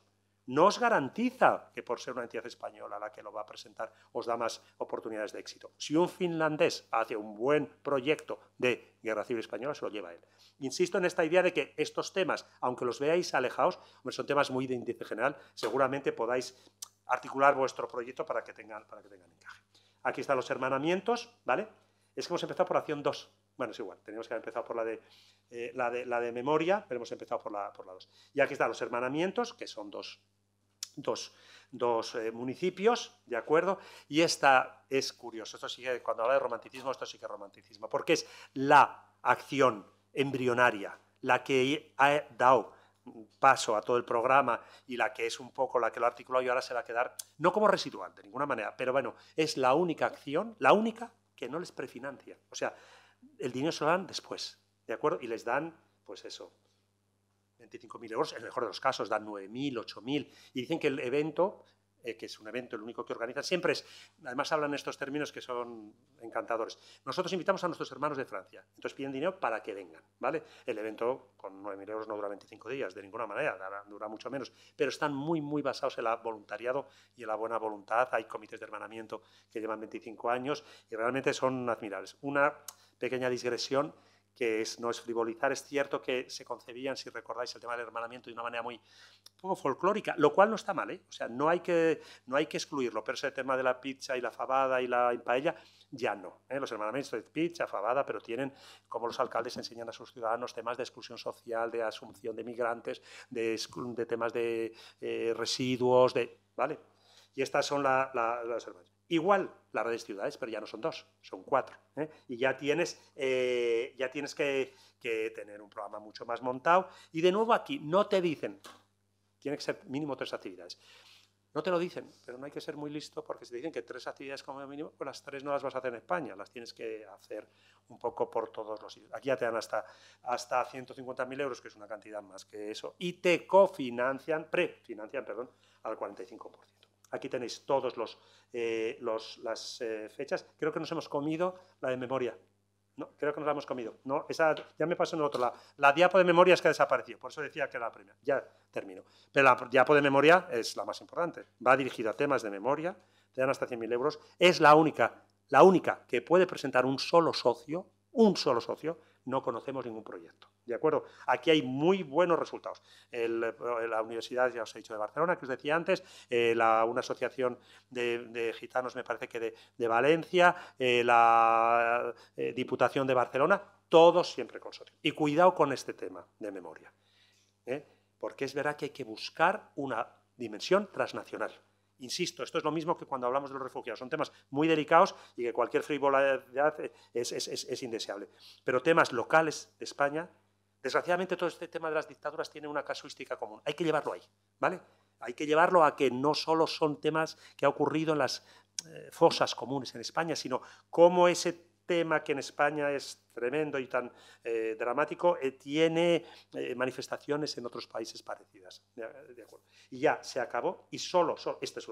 no os garantiza que por ser una entidad española la que lo va a presentar os da más oportunidades de éxito. Si un finlandés hace un buen proyecto de guerra civil española, se lo lleva él. Insisto en esta idea de que estos temas, aunque los veáis alejados, son temas muy de índice general, seguramente podáis articular vuestro proyecto para que tengan, para que encaje. Aquí están los hermanamientos, ¿vale? Es que hemos empezado por acción 2. Bueno, es igual, Tenemos que haber empezado por eh, la de, la de, memoria, pero hemos empezado por la, por la 2. Y aquí están los hermanamientos, que son dos dos, eh, municipios, ¿de acuerdo? Y esta es curioso, esto sí cuando habla de romanticismo, esto sí que es romanticismo, porque es la acción embrionaria, la que ha dado paso a todo el programa y la que es un poco la que lo ha articulado y ahora se va a quedar, no como residual, de ninguna manera, pero bueno, es la única acción, la única que no les prefinancia. O sea, el dinero se lo dan después, ¿de acuerdo? Y les dan, pues eso, 25.000 euros, en el mejor de los casos dan 9.000, 8.000, y dicen que el evento, eh, que es un evento el único que organizan, siempre es, además hablan estos términos que son encantadores. Nosotros invitamos a nuestros hermanos de Francia, entonces piden dinero para que vengan, ¿vale? El evento con 9.000 euros no dura 25 días, de ninguna manera, dura mucho menos, pero están muy, muy basados en el voluntariado y en la buena voluntad. Hay comités de hermanamiento que llevan 25 años y realmente son admirables. Una pequeña digresión que es, no es frivolizar. Es cierto que se concebían, si recordáis, el tema del hermanamiento de una manera muy poco folclórica, lo cual no está mal, ¿eh? o sea, no hay, que, no hay que excluirlo, pero ese tema de la pizza y la fabada y la paella ya no. ¿eh? Los hermanamientos de pizza, fabada, pero tienen, como los alcaldes enseñan a sus ciudadanos, temas de exclusión social, de asunción de migrantes, de, de temas de eh, residuos, de... ¿Vale? Y estas son las Igual las redes ciudades, pero ya no son dos, son cuatro. ¿eh? Y ya tienes, eh, ya tienes que, tener un programa mucho más montado. Y de nuevo aquí, no te dicen, tiene que ser mínimo tres actividades. No te lo dicen, pero no hay que ser muy listo porque si te dicen que tres actividades como mínimo, pues las tres no las vas a hacer en España, las tienes que hacer un poco por todos los sitios. Aquí ya te dan hasta, hasta 150.000 euros, que es una cantidad más que eso, y te cofinancian, prefinancian, perdón, al 45%. Aquí tenéis todos los, eh, las eh, fechas. Creo que nos hemos comido la de memoria. No, creo que nos la hemos comido. No, esa ya me pasó en otro La diapo de memoria es que ha desaparecido, por eso decía que era la primera. Ya termino. Pero la diapo de memoria es la más importante. Va dirigida a temas de memoria, te dan hasta 100.000 euros. Es la única, la única que puede presentar un solo socio, un solo socio. No conocemos ningún proyecto. ¿De acuerdo? Aquí hay muy buenos resultados. Eh, la Universidad, ya os he dicho, de Barcelona, que os decía antes, eh, una asociación de, gitanos, me parece que de, Valencia, eh, la Diputación de Barcelona, todos siempre con Y cuidado con este tema de memoria, porque es verdad que hay que buscar una dimensión transnacional. Insisto, esto es lo mismo que cuando hablamos de los refugiados. Son temas muy delicados y que cualquier frivolidad es indeseable. Pero temas locales de España Desgraciadamente todo este tema de las dictaduras tiene una casuística común. Hay que llevarlo ahí, ¿vale? Hay que llevarlo a que no solo son temas que ha ocurrido en las eh, fosas comunes en España, sino cómo ese tema que en España es tremendo y tan eh, dramático, eh, tiene manifestaciones en otros países parecidas. Y ya se acabó y solo, este es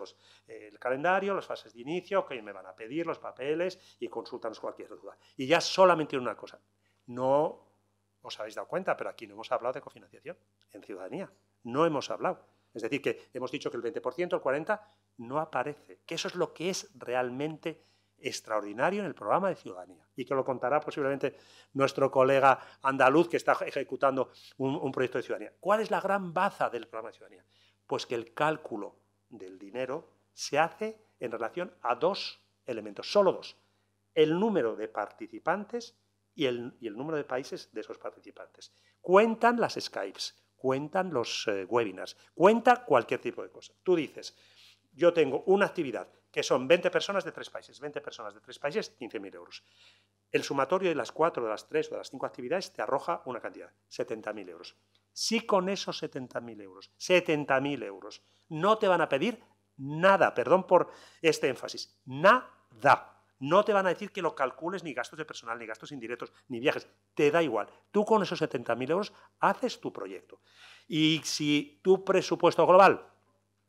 el calendario, las fases de inicio, que me van a pedir los papeles y consultanos cualquier duda. Y ya solamente una cosa, no os habéis dado cuenta, pero aquí no hemos hablado de cofinanciación en ciudadanía. No hemos hablado. Es decir, que hemos dicho que el 20%, el 40% no aparece. Que eso es lo que es realmente extraordinario en el programa de ciudadanía y que lo contará posiblemente nuestro colega andaluz que está ejecutando un, proyecto de ciudadanía. ¿Cuál es la gran baza del programa de ciudadanía? Pues que el cálculo del dinero se hace en relación a dos elementos, solo dos. El número de participantes y el, número de países de esos participantes. Cuentan las Skypes, cuentan los eh, webinars, cuenta cualquier tipo de cosa. Tú dices, yo tengo una actividad que son 20 personas de tres países, 20 personas de tres países, 15.000 euros. El sumatorio de las cuatro, de las tres o de las cinco actividades te arroja una cantidad, 70.000 euros. Si con esos 70.000 euros, 70.000 euros, no te van a pedir nada, perdón por este énfasis, nada. No te van a decir que lo calcules ni gastos de personal, ni gastos indirectos, ni viajes. Te da igual. Tú con esos 70.000 euros haces tu proyecto. Y si tu presupuesto global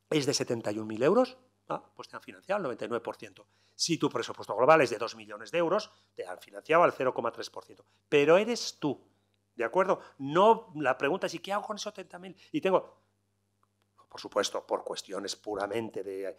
es de 71.000 euros, ah, pues te han financiado el 99%. Si tu presupuesto global es de 2 millones de euros, te han financiado al 0,3%. Pero eres tú, ¿de acuerdo? No, la pregunta es, ¿y qué hago con esos 70.000? Y tengo, por supuesto, por cuestiones puramente eh,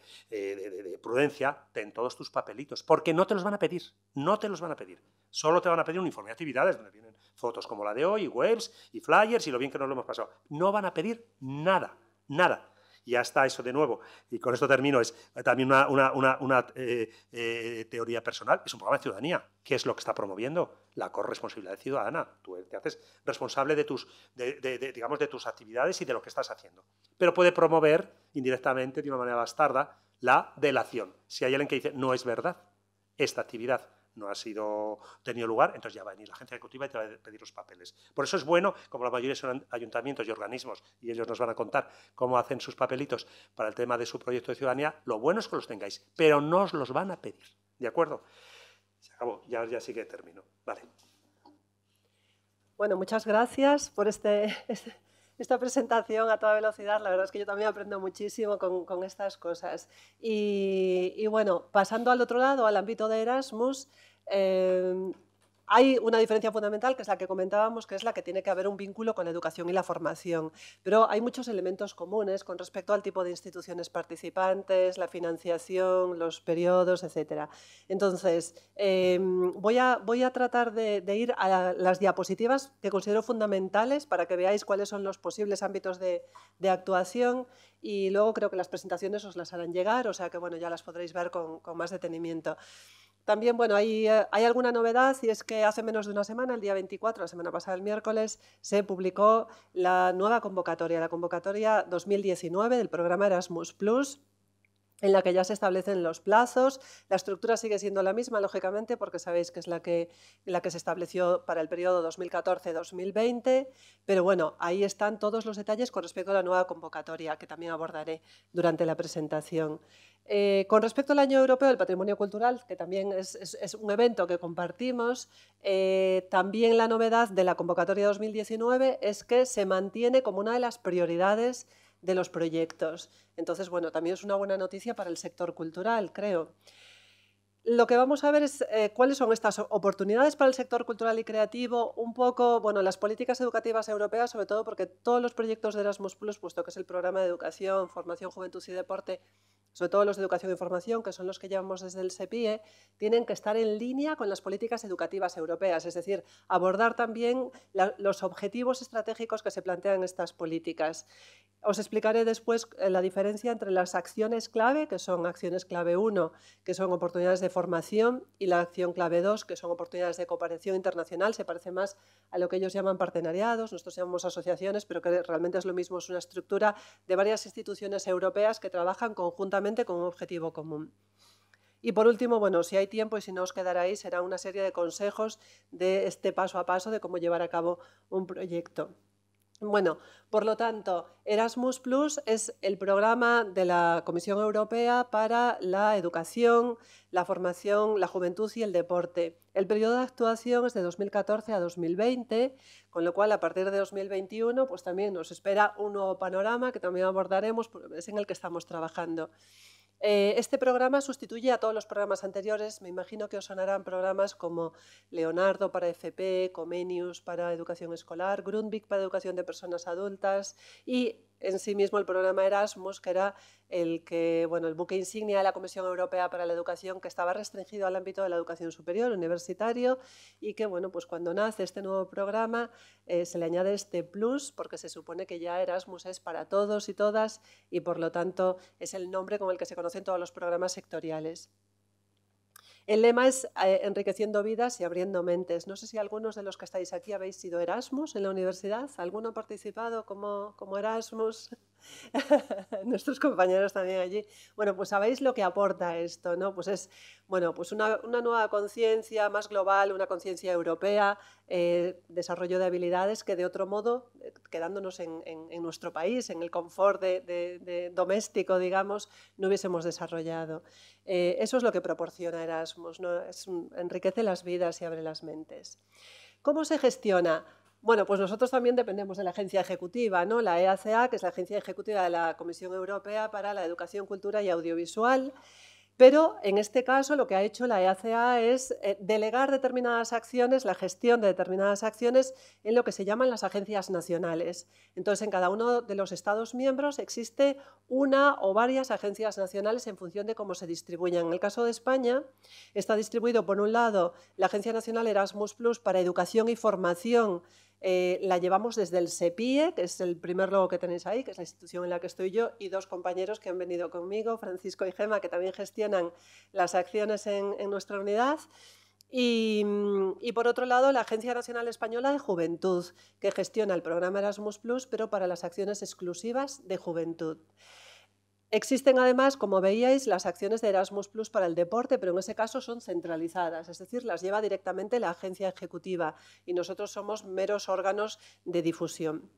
de, prudencia, ten todos tus papelitos, porque no te los van a pedir, no te los van a pedir. Solo te van a pedir un informe de actividades donde vienen fotos como la de hoy, y webs y flyers y lo bien que nos lo hemos pasado. No van a pedir nada, nada y ya está eso de nuevo. Y con esto termino, es también una, eh, eh, teoría personal, es un programa de ciudadanía. ¿Qué es lo que está promoviendo? La corresponsabilidad ciudadana. Tú te haces responsable de tus, digamos, de tus actividades y de lo que estás haciendo. Pero puede promover indirectamente, de una manera bastarda, la delación. Si hay alguien que dice, no es verdad esta actividad no ha sido, tenido lugar, entonces ya va a venir la agencia ejecutiva y te va a pedir los papeles. Por eso es bueno, como la mayoría son ayuntamientos y organismos, y ellos nos van a contar cómo hacen sus papelitos para el tema de su proyecto de ciudadanía, lo bueno es que los tengáis, pero no os los van a pedir. ¿De acuerdo? Se acabó, ya, ya sí que termino. Vale. Bueno, muchas gracias por este, este esta presentación a toda velocidad. La verdad es que yo también aprendo muchísimo con, estas cosas. y, bueno, pasando al otro lado, al ámbito de Erasmus, Em, hay una diferencia fundamental, que es la que comentábamos, que es la que tiene que haber un vínculo con la educación y la formación. Pero hay muchos elementos comunes con respecto al tipo de instituciones participantes, la financiación, los periodos, etc. Entonces, em, voy, a, voy a tratar de, ir a las diapositivas que considero fundamentales para que veáis cuáles son los posibles ámbitos de, actuación y luego creo que las presentaciones os las harán llegar, o sea que bueno, ya las podréis ver con más detenimiento. También, bueno, eh, hay, alguna novedad y es que hace menos de una semana, el día 24, la semana pasada, el miércoles, se publicó la nueva convocatoria, la convocatoria 2019 del programa Erasmus en la que ya se establecen los plazos. La estructura sigue siendo la misma, lógicamente, porque sabéis que es la que, la que se estableció para el periodo 2014-2020, pero bueno, ahí están todos los detalles con respecto a la nueva convocatoria, que también abordaré durante la presentación. Eh, con respecto al Año Europeo del Patrimonio Cultural, que también es, un evento que compartimos, eh, también la novedad de la convocatoria 2019 es que se mantiene como una de las prioridades de los proyectos. Entonces, bueno, también es una buena noticia para el sector cultural, creo. Lo que vamos a ver es eh, cuáles son estas oportunidades para el sector cultural y creativo, un poco, bueno, las políticas educativas europeas, sobre todo porque todos los proyectos de Erasmus Plus, puesto que es el programa de educación, formación, juventud y deporte, sobre todo los de educación y formación, que son los que llevamos desde el SEPIE, e, tienen que estar en línea con las políticas educativas europeas, es decir, abordar también los objetivos estratégicos que se plantean estas políticas. Os explicaré después eh, la diferencia entre las acciones clave, que son acciones clave 1, que son oportunidades de formación, y la acción clave 2, que son oportunidades de cooperación internacional, se parece más a lo que ellos llaman partenariados, nosotros llamamos asociaciones, pero que realmente es lo mismo, es una estructura de varias instituciones europeas que trabajan conjuntamente con un objetivo común. Y por último, bueno, si hay tiempo y si no os quedaréis, será una serie de consejos de este paso a paso de cómo llevar a cabo un proyecto. Bueno, por lo tanto, Erasmus Plus es el programa de la Comisión Europea para la educación, la formación, la juventud y el deporte. El periodo de actuación es de 2014 a 2020, con lo cual a partir de 2021 pues también nos espera un nuevo panorama que también abordaremos es pues, en el que estamos trabajando. Eh, este programa sustituye a todos los programas anteriores. Me imagino que os sonarán programas como Leonardo para FP, Comenius para educación escolar, Grundvik para educación de personas adultas y en sí mismo el programa Erasmus, que era el, que, el buque insignia de la Comisión Europea para la Educación, que estaba restringido al ámbito de la educación superior, universitario, y que pues cuando nace este nuevo programa eh, se le añade este plus, porque se supone que ya Erasmus es para todos y todas, y por lo tanto es el nombre con el que se conocen todos los programas sectoriales. El lema es eh, enriqueciendo vidas y abriendo mentes. No sé si algunos de los que estáis aquí habéis sido Erasmus en la universidad. ¿Alguno ha participado como, como Erasmus? (laughs) nuestros compañeros también allí. Bueno, pues sabéis lo que aporta esto, ¿no? Pues es, bueno, pues una, nueva conciencia más global, una conciencia europea, eh, desarrollo de habilidades que de otro modo, eh, quedándonos en, nuestro país, en el confort de, doméstico, digamos, no hubiésemos desarrollado. Eh, eso es lo que proporciona Erasmus, ¿no? enriquece las vidas y abre las mentes. ¿Cómo se gestiona? Bueno, pues nosotros también dependemos de la agencia ejecutiva, ¿no? La EACA, que es la agencia ejecutiva de la Comisión Europea para la Educación, Cultura y Audiovisual. Pero en este caso lo que ha hecho la EACA es eh, delegar determinadas acciones, la gestión de determinadas acciones en lo que se llaman las agencias nacionales. Entonces, en cada uno de los Estados miembros existe una o varias agencias nacionales en función de cómo se distribuyan. En el caso de España, está distribuido, por un lado, la Agencia Nacional Erasmus Plus para Educación y Formación eh, la llevamos desde el SEPIE, que es el primer logo que tenéis ahí, que es la institución en la que estoy yo, y dos compañeros que han venido conmigo, Francisco y Gema, que también gestionan las acciones en, nuestra unidad. Mm, y, por otro lado, la Agencia Nacional Española de Juventud, que gestiona el programa Erasmus pero para las acciones exclusivas de juventud. Existen además, como veíais, las acciones de Erasmus Plus para el deporte, pero en ese caso son centralizadas, es decir, las lleva directamente la agencia ejecutiva y nosotros somos meros órganos de difusión.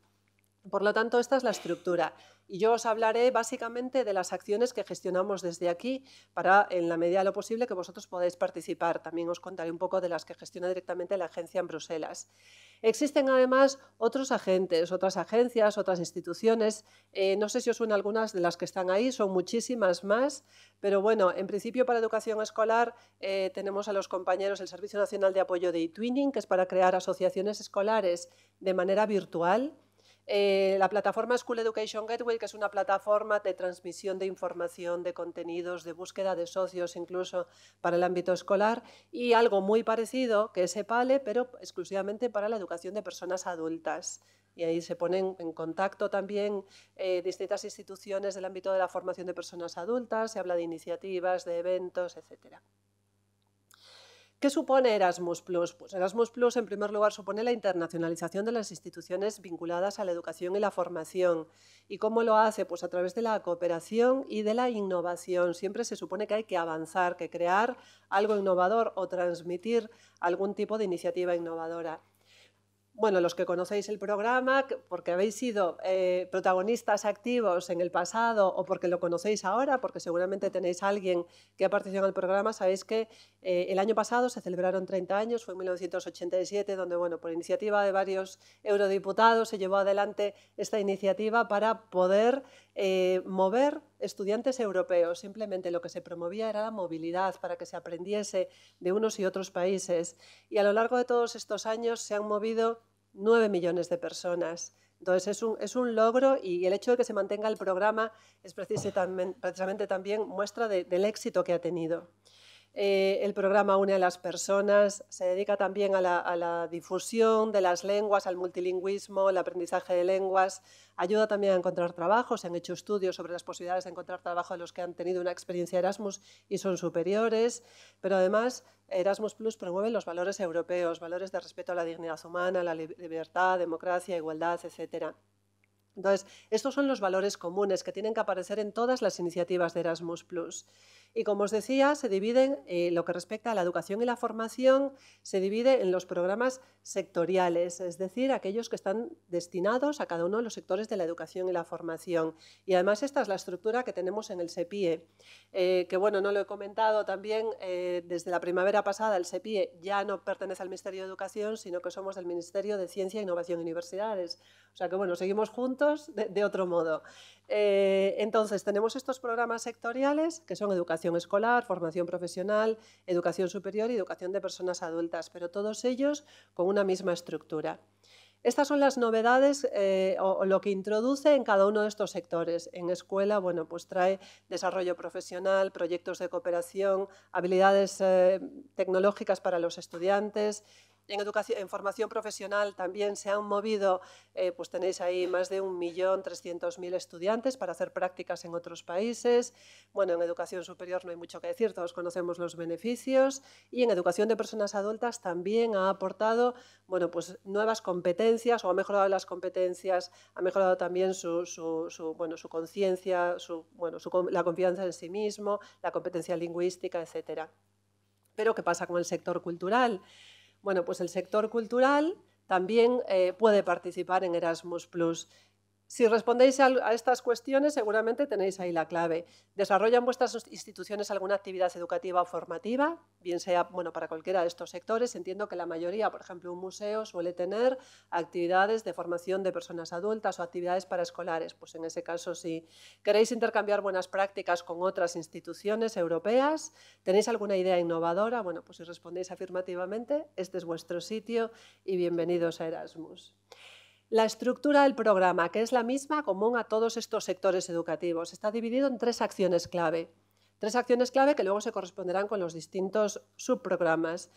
Por lo tanto, esta es la estructura. Y yo os hablaré básicamente de las acciones que gestionamos desde aquí para, en la medida de lo posible, que vosotros podáis participar. También os contaré un poco de las que gestiona directamente la agencia en Bruselas. Existen además otros agentes, otras agencias, otras instituciones. Eh, no sé si os suenan algunas de las que están ahí, son muchísimas más, pero bueno, en principio para educación escolar eh, tenemos a los compañeros del Servicio Nacional de Apoyo de eTwinning, que es para crear asociaciones escolares de manera virtual eh, la plataforma School Education Gateway, que es una plataforma de transmisión de información, de contenidos, de búsqueda de socios incluso para el ámbito escolar, y algo muy parecido que es EPALE, pero exclusivamente para la educación de personas adultas y ahí se ponen en contacto también eh, distintas instituciones del ámbito de la formación de personas adultas, se habla de iniciativas, de eventos, etcétera. ¿Qué supone Erasmus Plus? Pues Erasmus Plus, en primer lugar, supone la internacionalización de las instituciones vinculadas a la educación y la formación. ¿Y cómo lo hace? Pues a través de la cooperación y de la innovación. Siempre se supone que hay que avanzar, que crear algo innovador o transmitir algún tipo de iniciativa innovadora bueno, los que conocéis el programa, porque habéis sido eh, protagonistas activos en el pasado o porque lo conocéis ahora, porque seguramente tenéis a alguien que ha participado en el programa, sabéis que eh, el año pasado se celebraron 30 años, fue en 1987, donde, bueno, por iniciativa de varios eurodiputados se llevó adelante esta iniciativa para poder eh, mover estudiantes europeos. Simplemente lo que se promovía era la movilidad para que se aprendiese de unos y otros países. Y a lo largo de todos estos años se han movido 9 millones de personas. Entonces es un, logro y el hecho de que se mantenga el programa es precisamente, también muestra del éxito que ha tenido. Eh, el programa une a las personas, se dedica también a la, difusión de las lenguas, al multilingüismo, al aprendizaje de lenguas, ayuda también a encontrar trabajo, se han hecho estudios sobre las posibilidades de encontrar trabajo de los que han tenido una experiencia Erasmus y son superiores, pero además Erasmus Plus promueve los valores europeos, valores de respeto a la dignidad humana, la libertad, democracia, igualdad, etcétera. Entonces, estos son los valores comunes que tienen que aparecer en todas las iniciativas de Erasmus ⁇ Y como os decía, se dividen, eh, lo que respecta a la educación y la formación, se divide en los programas sectoriales, es decir, aquellos que están destinados a cada uno de los sectores de la educación y la formación. Y además esta es la estructura que tenemos en el SEPIE, e, eh, que bueno, no lo he comentado también, eh, desde la primavera pasada el SEPIE e ya no pertenece al Ministerio de Educación, sino que somos del Ministerio de Ciencia, Innovación y Universidades. O sea que bueno, seguimos juntos de, otro modo. Eh, entonces, tenemos estos programas sectoriales que son educación escolar, formación profesional, educación superior y educación de personas adultas, pero todos ellos con una misma estructura. Estas son las novedades eh, o, lo que introduce en cada uno de estos sectores. En escuela, bueno, pues trae desarrollo profesional, proyectos de cooperación, habilidades eh, tecnológicas para los estudiantes, en, educación, en formación profesional también se han movido, eh, pues tenéis ahí más de 1.300.000 estudiantes para hacer prácticas en otros países. Bueno, en educación superior no hay mucho que decir, todos conocemos los beneficios. Y en educación de personas adultas también ha aportado bueno, pues nuevas competencias o ha mejorado las competencias, ha mejorado también su, bueno, su conciencia, la confianza en sí mismo, la competencia lingüística, etcétera. Pero, ¿qué pasa con el sector cultural? Bueno, pues el sector cultural también eh, puede participar en Erasmus Plus. Si respondéis a, estas cuestiones, seguramente tenéis ahí la clave. ¿Desarrollan vuestras instituciones alguna actividad educativa o formativa? Bien sea bueno, para cualquiera de estos sectores, entiendo que la mayoría, por ejemplo, un museo suele tener actividades de formación de personas adultas o actividades para escolares. Pues en ese caso, si queréis intercambiar buenas prácticas con otras instituciones europeas, ¿tenéis alguna idea innovadora? Bueno, pues si respondéis afirmativamente, este es vuestro sitio y bienvenidos a Erasmus. La estructura del programa, que es la misma común a todos estos sectores educativos, está dividido en tres acciones clave. Tres acciones clave que luego se corresponderán con los distintos subprogramas.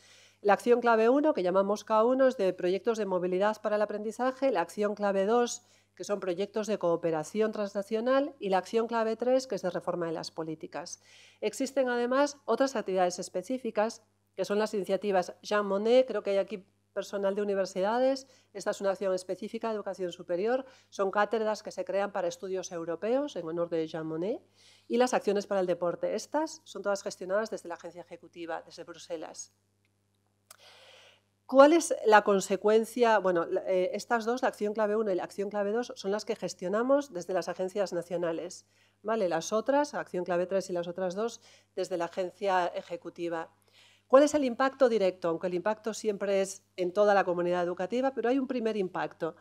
La acción clave 1, que llamamos K1, es de proyectos de movilidad para el aprendizaje. La acción clave 2, que son proyectos de cooperación transnacional. Y la acción clave 3, que es de reforma de las políticas. Existen además otras actividades específicas, que son las iniciativas Jean Monnet, creo que hay aquí personal de universidades. Esta es una acción específica de educación superior. Son cátedras que se crean para estudios europeos en honor de Jean Monnet. Y las acciones para el deporte. Estas son todas gestionadas desde la agencia ejecutiva, desde Bruselas. ¿Cuál es la consecuencia? Bueno, eh, estas dos, la acción clave 1 y la acción clave 2, son las que gestionamos desde las agencias nacionales. ¿vale? Las otras, acción clave 3 y las otras dos, desde la agencia ejecutiva. ¿Cuál es el impacto directo? Aunque el impacto siempre es en toda la comunidad educativa, pero hay un primer impacto.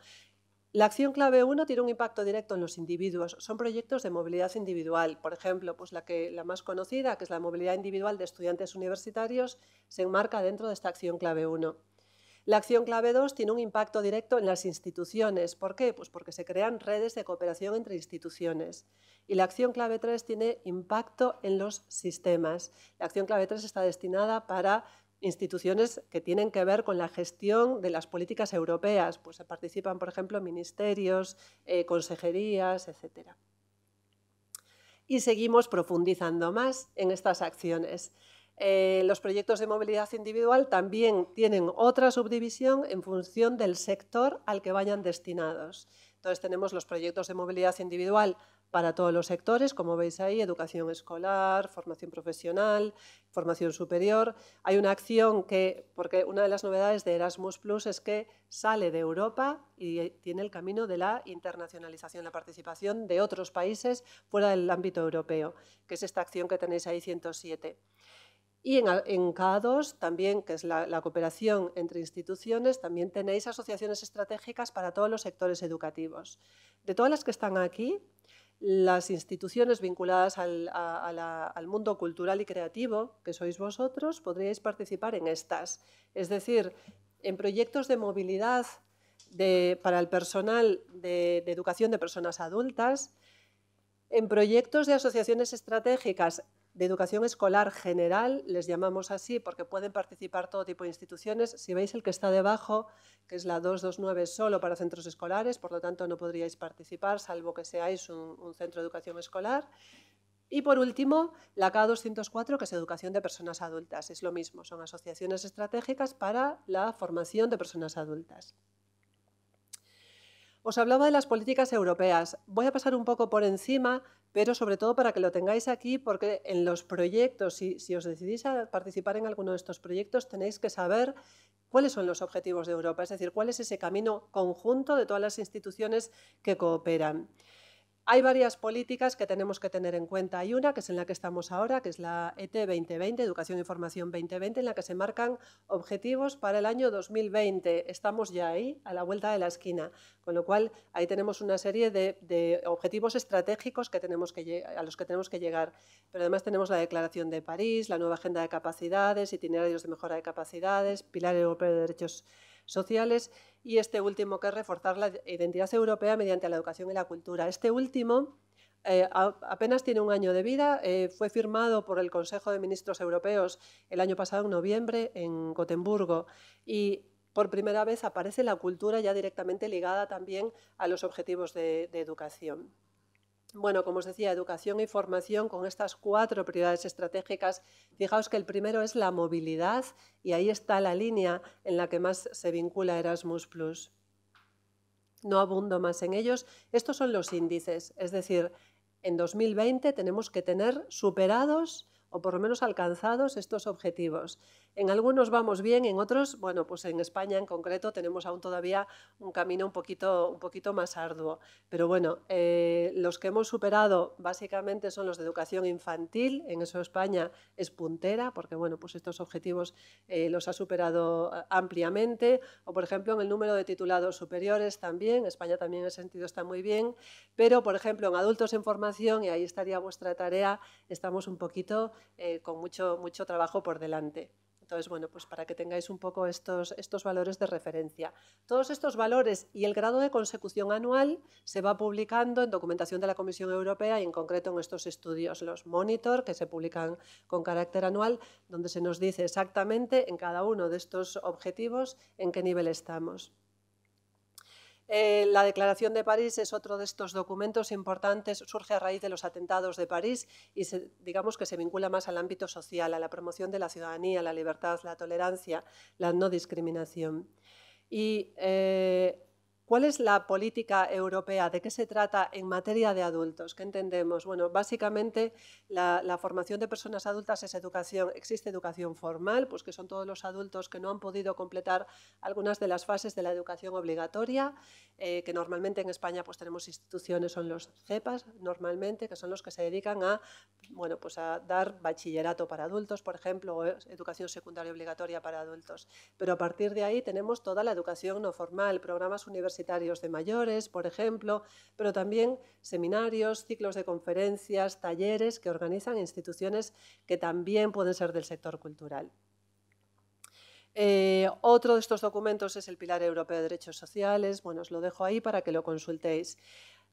La acción clave 1 tiene un impacto directo en los individuos. Son proyectos de movilidad individual. Por ejemplo, pues la, que, la más conocida, que es la movilidad individual de estudiantes universitarios, se enmarca dentro de esta acción clave 1. La acción clave 2 tiene un impacto directo en las instituciones. ¿Por qué? Pues porque se crean redes de cooperación entre instituciones. Y la acción clave 3 tiene impacto en los sistemas. La acción clave 3 está destinada para instituciones que tienen que ver con la gestión de las políticas europeas. Pues se participan, por ejemplo, ministerios, eh, consejerías, etcétera y seguimos profundizando más en estas acciones. Eh, los proyectos de movilidad individual también tienen otra subdivisión en función del sector al que vayan destinados. Entonces tenemos los proyectos de movilidad individual para todos los sectores, como veis ahí, educación escolar, formación profesional, formación superior. Hay una acción que, porque una de las novedades de Erasmus Plus es que sale de Europa y tiene el camino de la internacionalización, la participación de otros países fuera del ámbito europeo, que es esta acción que tenéis ahí 107. Y en, también, que es la, cooperación entre instituciones, también tenéis asociaciones estratégicas para todos los sectores educativos. De todas las que están aquí, las instituciones vinculadas al, mundo cultural y creativo, que sois vosotros, podríais participar en estas. Es decir, en proyectos de movilidad para el personal de, de educación de personas adultas, en proyectos de asociaciones estratégicas de educación escolar general, les llamamos así porque pueden participar todo tipo de instituciones. Si veis el que está debajo, que es la 229 solo para centros escolares, por lo tanto no podríais participar salvo que seáis un, centro de educación escolar. Y por último, la K204, que es Educación de Personas Adultas. Es lo mismo, son asociaciones estratégicas para la formación de personas adultas. Os hablaba de las políticas europeas. Voy a pasar un poco por encima, pero sobre todo para que lo tengáis aquí, porque en los proyectos, si, os decidís a participar en alguno de estos proyectos, tenéis que saber cuáles son los objetivos de Europa, es decir, cuál es ese camino conjunto de todas las instituciones que cooperan. Hay varias políticas que tenemos que tener en cuenta. Hay una que es en la que estamos ahora, que es la ET 2020, Educación y Formación 2020, en la que se marcan objetivos para el año 2020. Estamos ya ahí, a la vuelta de la esquina. Con lo cual, ahí tenemos una serie de, objetivos estratégicos que tenemos que, a los que tenemos que llegar. Pero además tenemos la Declaración de París, la nueva Agenda de Capacidades, itinerarios de mejora de capacidades, Pilar Europeo de Derechos sociales y este último, que es reforzar la identidad europea mediante la educación y la cultura. Este último eh, apenas tiene un año de vida, eh, fue firmado por el Consejo de Ministros Europeos el año pasado, en noviembre, en Gotemburgo, y por primera vez aparece la cultura ya directamente ligada también a los objetivos de educación. Bueno, como os decía, educación y formación con estas cuatro prioridades estratégicas. Fijaos que el primero es la movilidad y ahí está la línea en la que más se vincula Erasmus ⁇ No abundo más en ellos. Estos son los índices, es decir, en 2020 tenemos que tener superados o por lo menos alcanzados estos objetivos. En algunos vamos bien, en otros, bueno, pues en España en concreto tenemos aún todavía un camino un poquito, un poquito más arduo. Pero bueno, eh, los que hemos superado básicamente son los de educación infantil, en eso España es puntera, porque bueno, pues estos objetivos eh, los ha superado eh, ampliamente, o por ejemplo en el número de titulados superiores también, España también en ese sentido está muy bien, pero por ejemplo en adultos en formación, y ahí estaría vuestra tarea, estamos un poquito con mucho, mucho trabajo por delante. Entonces, bueno, pues para que tengáis un poco estos, estos valores de referencia. Todos estos valores y el grado de consecución anual se va publicando en documentación de la Comisión Europea y en concreto en estos estudios, los monitor, que se publican con carácter anual, donde se nos dice exactamente en cada uno de estos objetivos en qué nivel estamos. Eh, la Declaración de París es otro de estos documentos importantes, surge a raíz de los atentados de París y se, digamos que se vincula más al ámbito social, a la promoción de la ciudadanía, la libertad, la tolerancia, la no discriminación. Y eh, ¿Cuál es la política europea? ¿De qué se trata en materia de adultos? ¿Qué entendemos? Bueno, básicamente la, formación de personas adultas es educación. Existe educación formal, pues que son todos los adultos que no han podido completar algunas de las fases de la educación obligatoria, eh, que normalmente en España pues tenemos instituciones, son los CEPAS normalmente, que son los que se dedican a, bueno, pues a dar bachillerato para adultos, por ejemplo, o educación secundaria obligatoria para adultos. Pero a partir de ahí tenemos toda la educación no formal, programas universitarios de mayores, por ejemplo, pero también seminarios, ciclos de conferencias, talleres que organizan instituciones que también pueden ser del sector cultural. Eh, otro de estos documentos es el Pilar Europeo de Derechos Sociales. Bueno, os lo dejo ahí para que lo consultéis.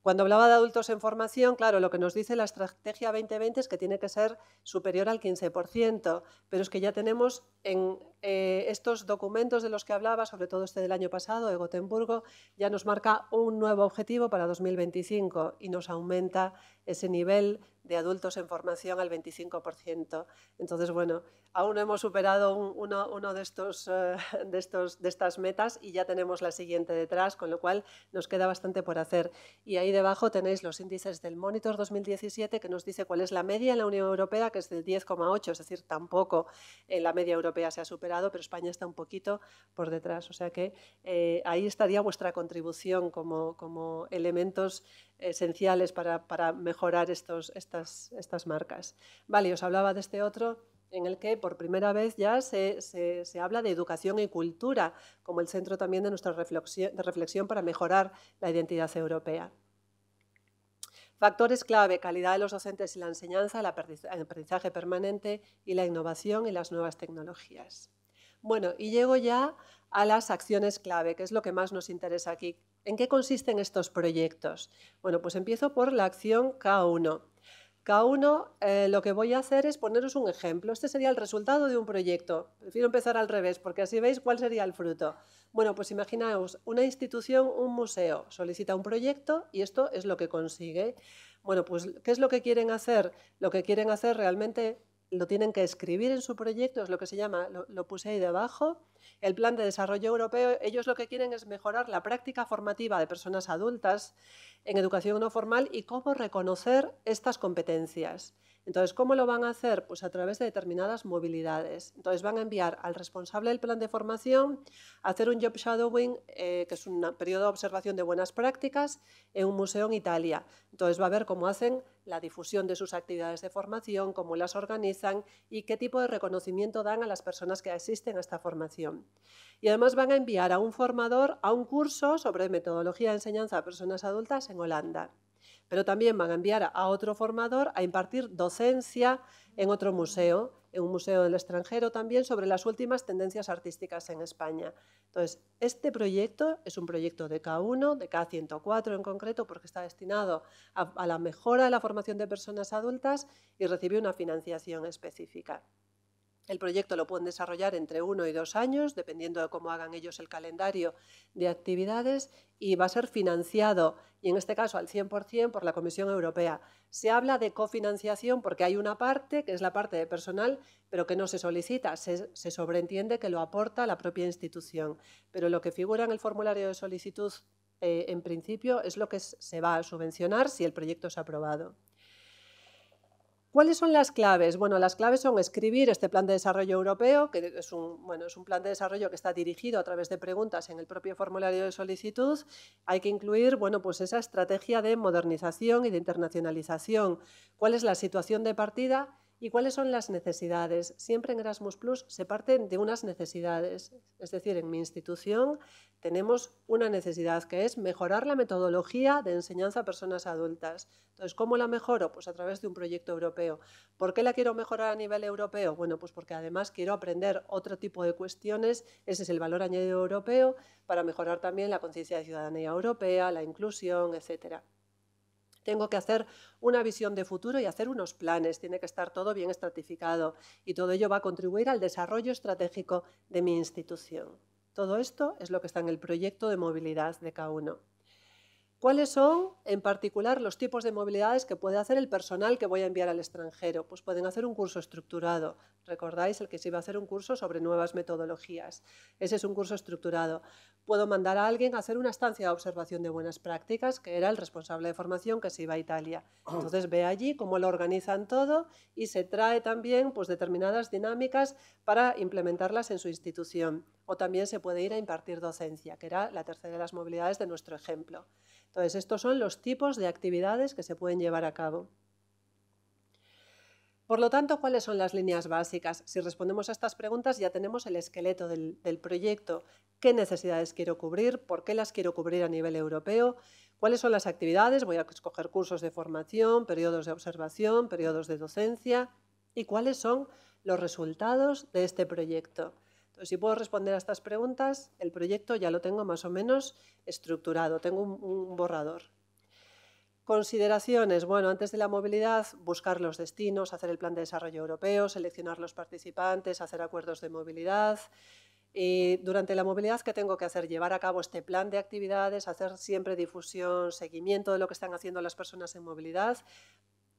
Cuando hablaba de adultos en formación, claro, lo que nos dice la estrategia 2020 es que tiene que ser superior al 15%, pero es que ya tenemos en eh, estos documentos de los que hablaba, sobre todo este del año pasado, de Gotemburgo, ya nos marca un nuevo objetivo para 2025 y nos aumenta ese nivel de adultos en formación al 25%. Entonces, bueno, aún no hemos superado uno, de, estos, eh, de, estos, de estas metas y ya tenemos la siguiente detrás, con lo cual nos queda bastante por hacer. Y ahí debajo tenéis los índices del Monitor 2017 que nos dice cuál es la media en la Unión Europea, que es del 10,8, es decir, tampoco en eh, la media europea se ha superado, pero España está un poquito por detrás. O sea que eh, ahí estaría vuestra contribución como, como elementos esenciales para, mejorar estas, marcas. Vale, os hablaba de este otro en el que por primera vez ya se, habla de educación y cultura como el centro también de nuestra reflexión, reflexión para mejorar la identidad europea. Factores clave, calidad de los docentes y la enseñanza, el aprendizaje permanente y la innovación y las nuevas tecnologías. Bueno, y llego ya a las acciones clave, que es lo que más nos interesa aquí, ¿En qué consisten estos proyectos? Bueno, pues empiezo por la acción K1. K1 eh, lo que voy a hacer es poneros un ejemplo. Este sería el resultado de un proyecto. Prefiero empezar al revés porque así veis cuál sería el fruto. Bueno, pues imaginaos, una institución, un museo, solicita un proyecto y esto es lo que consigue. Bueno, pues ¿qué es lo que quieren hacer? Lo que quieren hacer realmente lo tienen que escribir en su proyecto, es lo que se llama, lo, puse ahí debajo, el plan de desarrollo europeo, ellos lo que quieren es mejorar la práctica formativa de personas adultas en educación no formal y cómo reconocer estas competencias. Entonces, ¿cómo lo van a hacer? Pues a través de determinadas movilidades. Entonces, van a enviar al responsable del plan de formación a hacer un job shadowing, eh, que es un periodo de observación de buenas prácticas, en un museo en Italia. Entonces, va a ver cómo hacen la difusión de sus actividades de formación, cómo las organizan y qué tipo de reconocimiento dan a las personas que asisten a esta formación. Y además van a enviar a un formador a un curso sobre metodología de enseñanza a personas adultas en Holanda pero también van a enviar a otro formador a impartir docencia en otro museo, en un museo del extranjero también, sobre las últimas tendencias artísticas en España. Entonces, este proyecto es un proyecto de K1, de K104 en concreto, porque está destinado a, la mejora de la formación de personas adultas y recibe una financiación específica. El proyecto lo pueden desarrollar entre uno y dos años, dependiendo de cómo hagan ellos el calendario de actividades, y va a ser financiado, y en este caso al 100%, por la Comisión Europea. Se habla de cofinanciación porque hay una parte, que es la parte de personal, pero que no se solicita, se, sobreentiende que lo aporta la propia institución. Pero lo que figura en el formulario de solicitud, eh, en principio, es lo que se va a subvencionar si el proyecto es aprobado. ¿Cuáles son las claves? Bueno, las claves son escribir este plan de desarrollo europeo, que es un, bueno, es un plan de desarrollo que está dirigido a través de preguntas en el propio formulario de solicitud. Hay que incluir bueno, pues esa estrategia de modernización y de internacionalización. ¿Cuál es la situación de partida? ¿Y cuáles son las necesidades? Siempre en Erasmus Plus se parten de unas necesidades. Es decir, en mi institución tenemos una necesidad que es mejorar la metodología de enseñanza a personas adultas. Entonces, ¿cómo la mejoro? Pues a través de un proyecto europeo. ¿Por qué la quiero mejorar a nivel europeo? Bueno, pues porque además quiero aprender otro tipo de cuestiones. Ese es el valor añadido europeo para mejorar también la conciencia de ciudadanía europea, la inclusión, etcétera. Tengo que hacer una visión de futuro y hacer unos planes. Tiene que estar todo bien estratificado y todo ello va a contribuir al desarrollo estratégico de mi institución. Todo esto es lo que está en el proyecto de movilidad de K1. ¿Cuáles son, en particular, los tipos de movilidades que puede hacer el personal que voy a enviar al extranjero? Pues pueden hacer un curso estructurado. Recordáis el que se iba a hacer un curso sobre nuevas metodologías. Ese es un curso estructurado. Puedo mandar a alguien a hacer una estancia de observación de buenas prácticas, que era el responsable de formación que se iba a Italia. Ah. Entonces ve allí cómo lo organizan todo y se trae también pues, determinadas dinámicas para implementarlas en su institución. O también se puede ir a impartir docencia, que era la tercera de las movilidades de nuestro ejemplo. Entonces, estos son los tipos de actividades que se pueden llevar a cabo. Por lo tanto, ¿cuáles son las líneas básicas? Si respondemos a estas preguntas ya tenemos el esqueleto del, proyecto. ¿Qué necesidades quiero cubrir? ¿Por qué las quiero cubrir a nivel europeo? ¿Cuáles son las actividades? Voy a escoger cursos de formación, periodos de observación, periodos de docencia. ¿Y cuáles son los resultados de este proyecto? si puedo responder a estas preguntas, el proyecto ya lo tengo más o menos estructurado, tengo un, un borrador. Consideraciones. Bueno, antes de la movilidad, buscar los destinos, hacer el plan de desarrollo europeo, seleccionar los participantes, hacer acuerdos de movilidad. Y durante la movilidad, ¿qué tengo que hacer? Llevar a cabo este plan de actividades, hacer siempre difusión, seguimiento de lo que están haciendo las personas en movilidad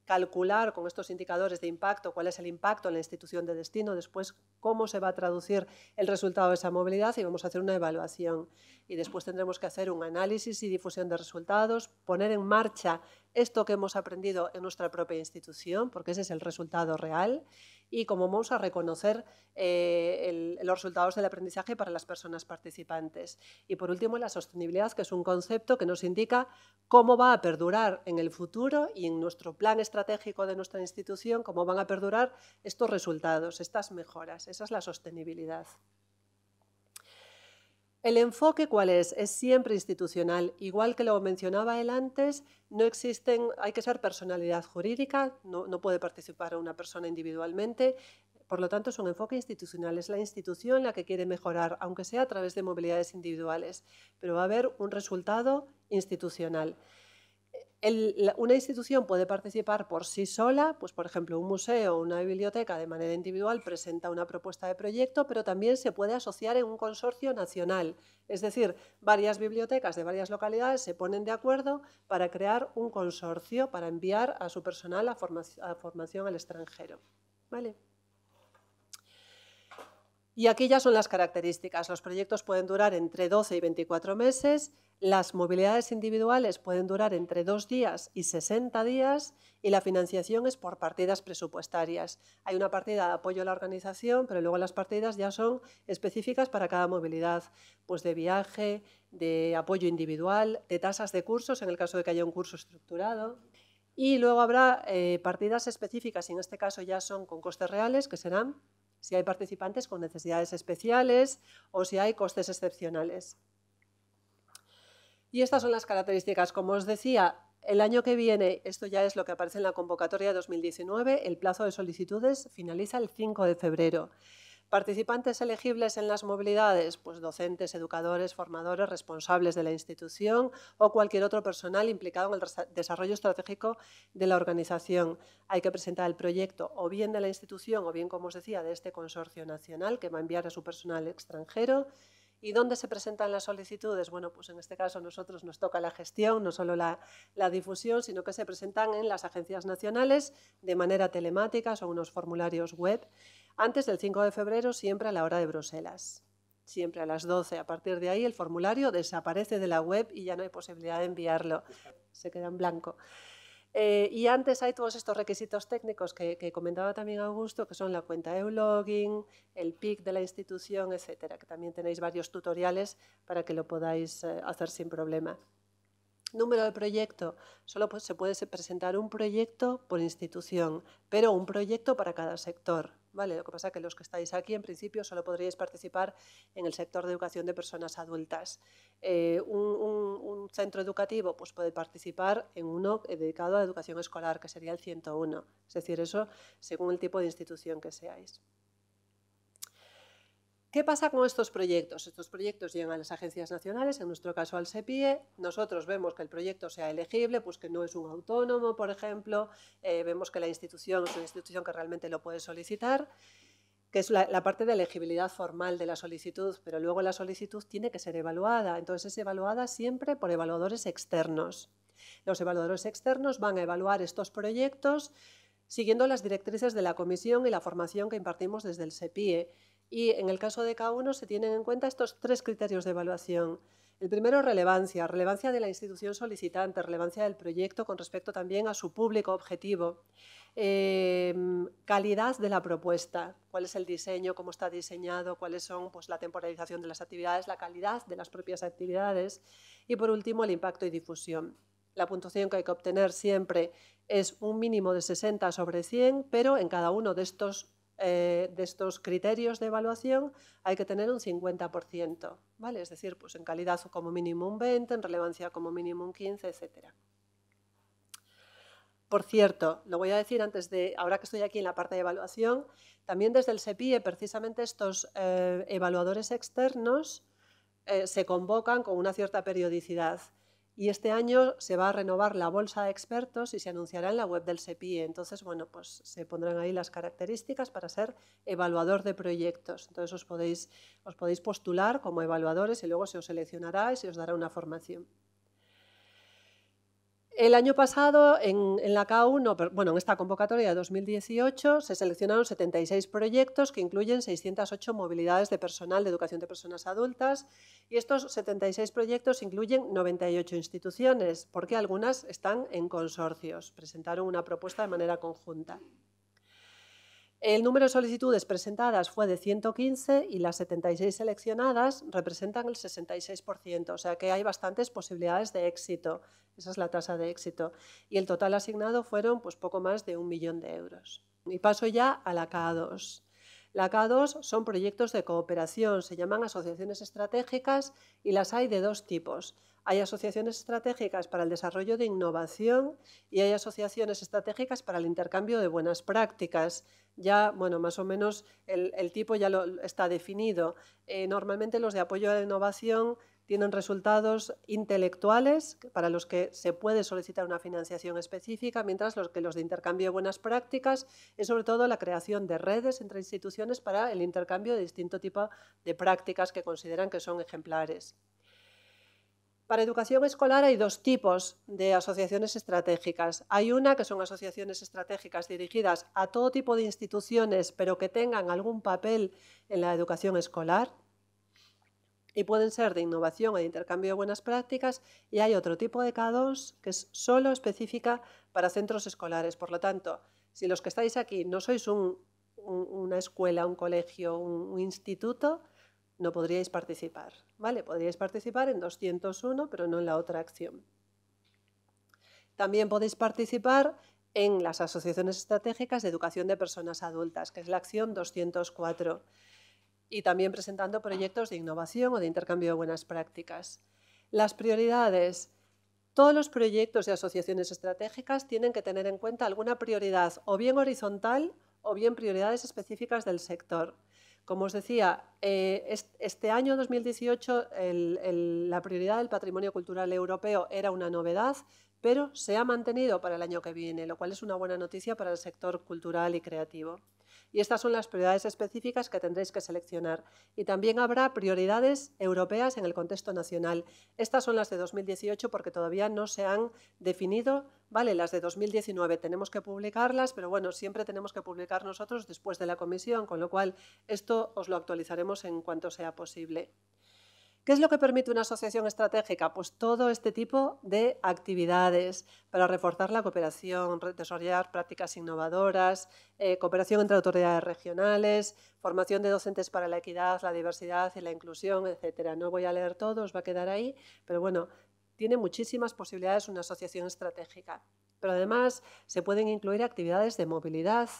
calcular con estos indicadores de impacto cuál es el impacto en la institución de destino, después cómo se va a traducir el resultado de esa movilidad y vamos a hacer una evaluación. Y después tendremos que hacer un análisis y difusión de resultados, poner en marcha esto que hemos aprendido en nuestra propia institución, porque ese es el resultado real, y cómo vamos a reconocer eh, los resultados del aprendizaje para las personas participantes. Y por último, la sostenibilidad, que es un concepto que nos indica cómo va a perdurar en el futuro y en nuestro plan estratégico de nuestra institución, cómo van a perdurar estos resultados, estas mejoras. Esa es la sostenibilidad. El enfoque cuál es? Es siempre institucional. Igual que lo mencionaba él antes, no existen, hay que ser personalidad jurídica, no, puede participar una persona individualmente. Por lo tanto, es un enfoque institucional, es la institución la que quiere mejorar, aunque sea a través de movilidades individuales, pero va a haber un resultado institucional una institución puede participar por sí sola, pues por ejemplo un museo o una biblioteca de manera individual presenta una propuesta de proyecto, pero también se puede asociar en un consorcio nacional. Es decir, varias bibliotecas de varias localidades se ponen de acuerdo para crear un consorcio para enviar a su personal a formación al extranjero. ¿Vale? Y aquí ya son las características. Los proyectos pueden durar entre 12 y 24 meses, las movilidades individuales pueden durar entre dos días y 60 días y la financiación es por partidas presupuestarias. Hay una partida de apoyo a la organización, pero luego las partidas ya son específicas para cada movilidad, pues de viaje, de apoyo individual, de tasas de cursos en el caso de que haya un curso estructurado. Y luego habrá eh, partidas específicas, y en este caso ya son con costes reales, que serán si hay participantes con necesidades especiales o si hay costes excepcionales. Y estas son las características. Como os decía, el año que viene, esto ya es lo que aparece en la convocatoria de 2019, el plazo de solicitudes finaliza el 5 de febrero. Participantes elegibles en las movilidades, pues docentes, educadores, formadores, responsables de la institución o cualquier otro personal implicado en el desarrollo estratégico de la organización. Hay que presentar el proyecto o bien de la institución o bien, como os decía, de este consorcio nacional que va a enviar a su personal extranjero. ¿Y dónde se presentan las solicitudes? Bueno, pues en este caso nosotros nos toca la gestión, no solo la, la, difusión, sino que se presentan en las agencias nacionales de manera telemática, son unos formularios web antes del 5 de febrero, siempre a la hora de Bruselas. Siempre a las 12. A partir de ahí el formulario desaparece de la web y ya no hay posibilidad de enviarlo. Se queda en blanco. Eh, y antes hay todos estos requisitos técnicos que, comentaba también Augusto, que son la cuenta de Login, el PIC de la institución, etcétera, que también tenéis varios tutoriales para que lo podáis eh, hacer sin problema. Número de proyecto. Solo pues, se puede presentar un proyecto por institución, pero un proyecto para cada sector. Lo que pasa es que los que estáis aquí, en principio, solo podríais participar en el sector de educación de personas adultas. Eh, un, centro educativo pues puede participar en uno dedicado a la educación escolar, que sería el 101. Es decir, eso según el tipo de institución que seáis. ¿Qué pasa con estos proyectos? Estos proyectos llegan a las agencias nacionales, en nuestro caso al SEPIE, nosotros vemos que el proyecto sea elegible, pues que no es un autónomo, por ejemplo, eh, vemos que la institución es una institución que realmente lo puede solicitar, que es la, la, parte de elegibilidad formal de la solicitud, pero luego la solicitud tiene que ser evaluada, entonces es evaluada siempre por evaluadores externos. Los evaluadores externos van a evaluar estos proyectos siguiendo las directrices de la comisión y la formación que impartimos desde el SEPIE y en el caso de cada uno se tienen en cuenta estos tres criterios de evaluación. El primero, relevancia, relevancia de la institución solicitante, relevancia del proyecto con respecto también a su público objetivo. Eh, calidad de la propuesta, cuál es el diseño, cómo está diseñado, cuáles son pues, la temporalización de las actividades, la calidad de las propias actividades y por último el impacto y difusión. La puntuación que hay que obtener siempre es un mínimo de 60 sobre 100, pero en cada uno de estos eh, de estos criterios de evaluación hay que tener un 50%, ¿vale? Es decir, pues en calidad como mínimo un 20, en relevancia como mínimo un 15, etc. Por cierto, lo voy a decir antes de, ahora que estoy aquí en la parte de evaluación, también desde el SEPIE, precisamente estos eh, evaluadores externos eh, se convocan con una cierta periodicidad. Y este año se va a renovar la bolsa de expertos y se anunciará en la web del SEPIE. Entonces, bueno, pues se pondrán ahí las características para ser evaluador de proyectos. Entonces, os podéis, os podéis postular como evaluadores y luego se os seleccionará y se os dará una formación el año pasado en, la K1, bueno, en esta convocatoria de 2018 se seleccionaron 76 proyectos que incluyen 608 movilidades de personal de educación de personas adultas y estos 76 proyectos incluyen 98 instituciones, porque algunas están en consorcios, presentaron una propuesta de manera conjunta. El número de solicitudes presentadas fue de 115 y las 76 seleccionadas representan el 66%, o sea que hay bastantes posibilidades de éxito. Esa es la tasa de éxito. Y el total asignado fueron pues, poco más de un millón de euros. Y paso ya a la K2. La K2 son proyectos de cooperación, se llaman asociaciones estratégicas y las hay de dos tipos. Hay asociaciones estratégicas para el desarrollo de innovación y hay asociaciones estratégicas para el intercambio de buenas prácticas. Ya, bueno, más o menos el, tipo ya lo, está definido. Eh, normalmente los de apoyo a la innovación tienen resultados intelectuales para los que se puede solicitar una financiación específica, mientras los que los de intercambio de buenas prácticas es sobre todo la creación de redes entre instituciones para el intercambio de distinto tipo de prácticas que consideran que son ejemplares. Para educación escolar hay dos tipos de asociaciones estratégicas. Hay una que son asociaciones estratégicas dirigidas a todo tipo de instituciones, pero que tengan algún papel en la educación escolar y pueden ser de innovación e intercambio de buenas prácticas. Y hay otro tipo de K2 que es solo específica para centros escolares. Por lo tanto, si los que estáis aquí no sois una escuela, un colegio, un instituto, no podríais participar. ¿vale? Podríais participar en 201, pero no en la otra acción. También podéis participar en las asociaciones estratégicas de educación de personas adultas, que es la acción 204, y también presentando proyectos de innovación o de intercambio de buenas prácticas. Las prioridades. Todos los proyectos de asociaciones estratégicas tienen que tener en cuenta alguna prioridad, o bien horizontal o bien prioridades específicas del sector. Como os decía, eh, este año 2018 la prioridad del patrimonio cultural europeo era una novedad, pero se ha mantenido para el año que viene, lo cual es una buena noticia para el sector cultural y creativo y estas son las prioridades específicas que tendréis que seleccionar. Y también habrá prioridades europeas en el contexto nacional. Estas son las de 2018 porque todavía no se han definido vale, las de 2019 tenemos que publicarlas, pero bueno, siempre tenemos que publicar nosotros después de la comisión, con lo cual esto os lo actualizaremos en cuanto sea posible. ¿Qué es lo que permite una asociación estratégica? Pues todo este tipo de actividades para reforzar la cooperación, desarrollar prácticas innovadoras, eh, cooperación entre autoridades regionales, formación de docentes para la equidad, la diversidad y la inclusión, etcétera. No voy a leer todo, os va a quedar ahí, pero bueno, tiene muchísimas posibilidades una asociación estratégica. Pero además se pueden incluir actividades de movilidad,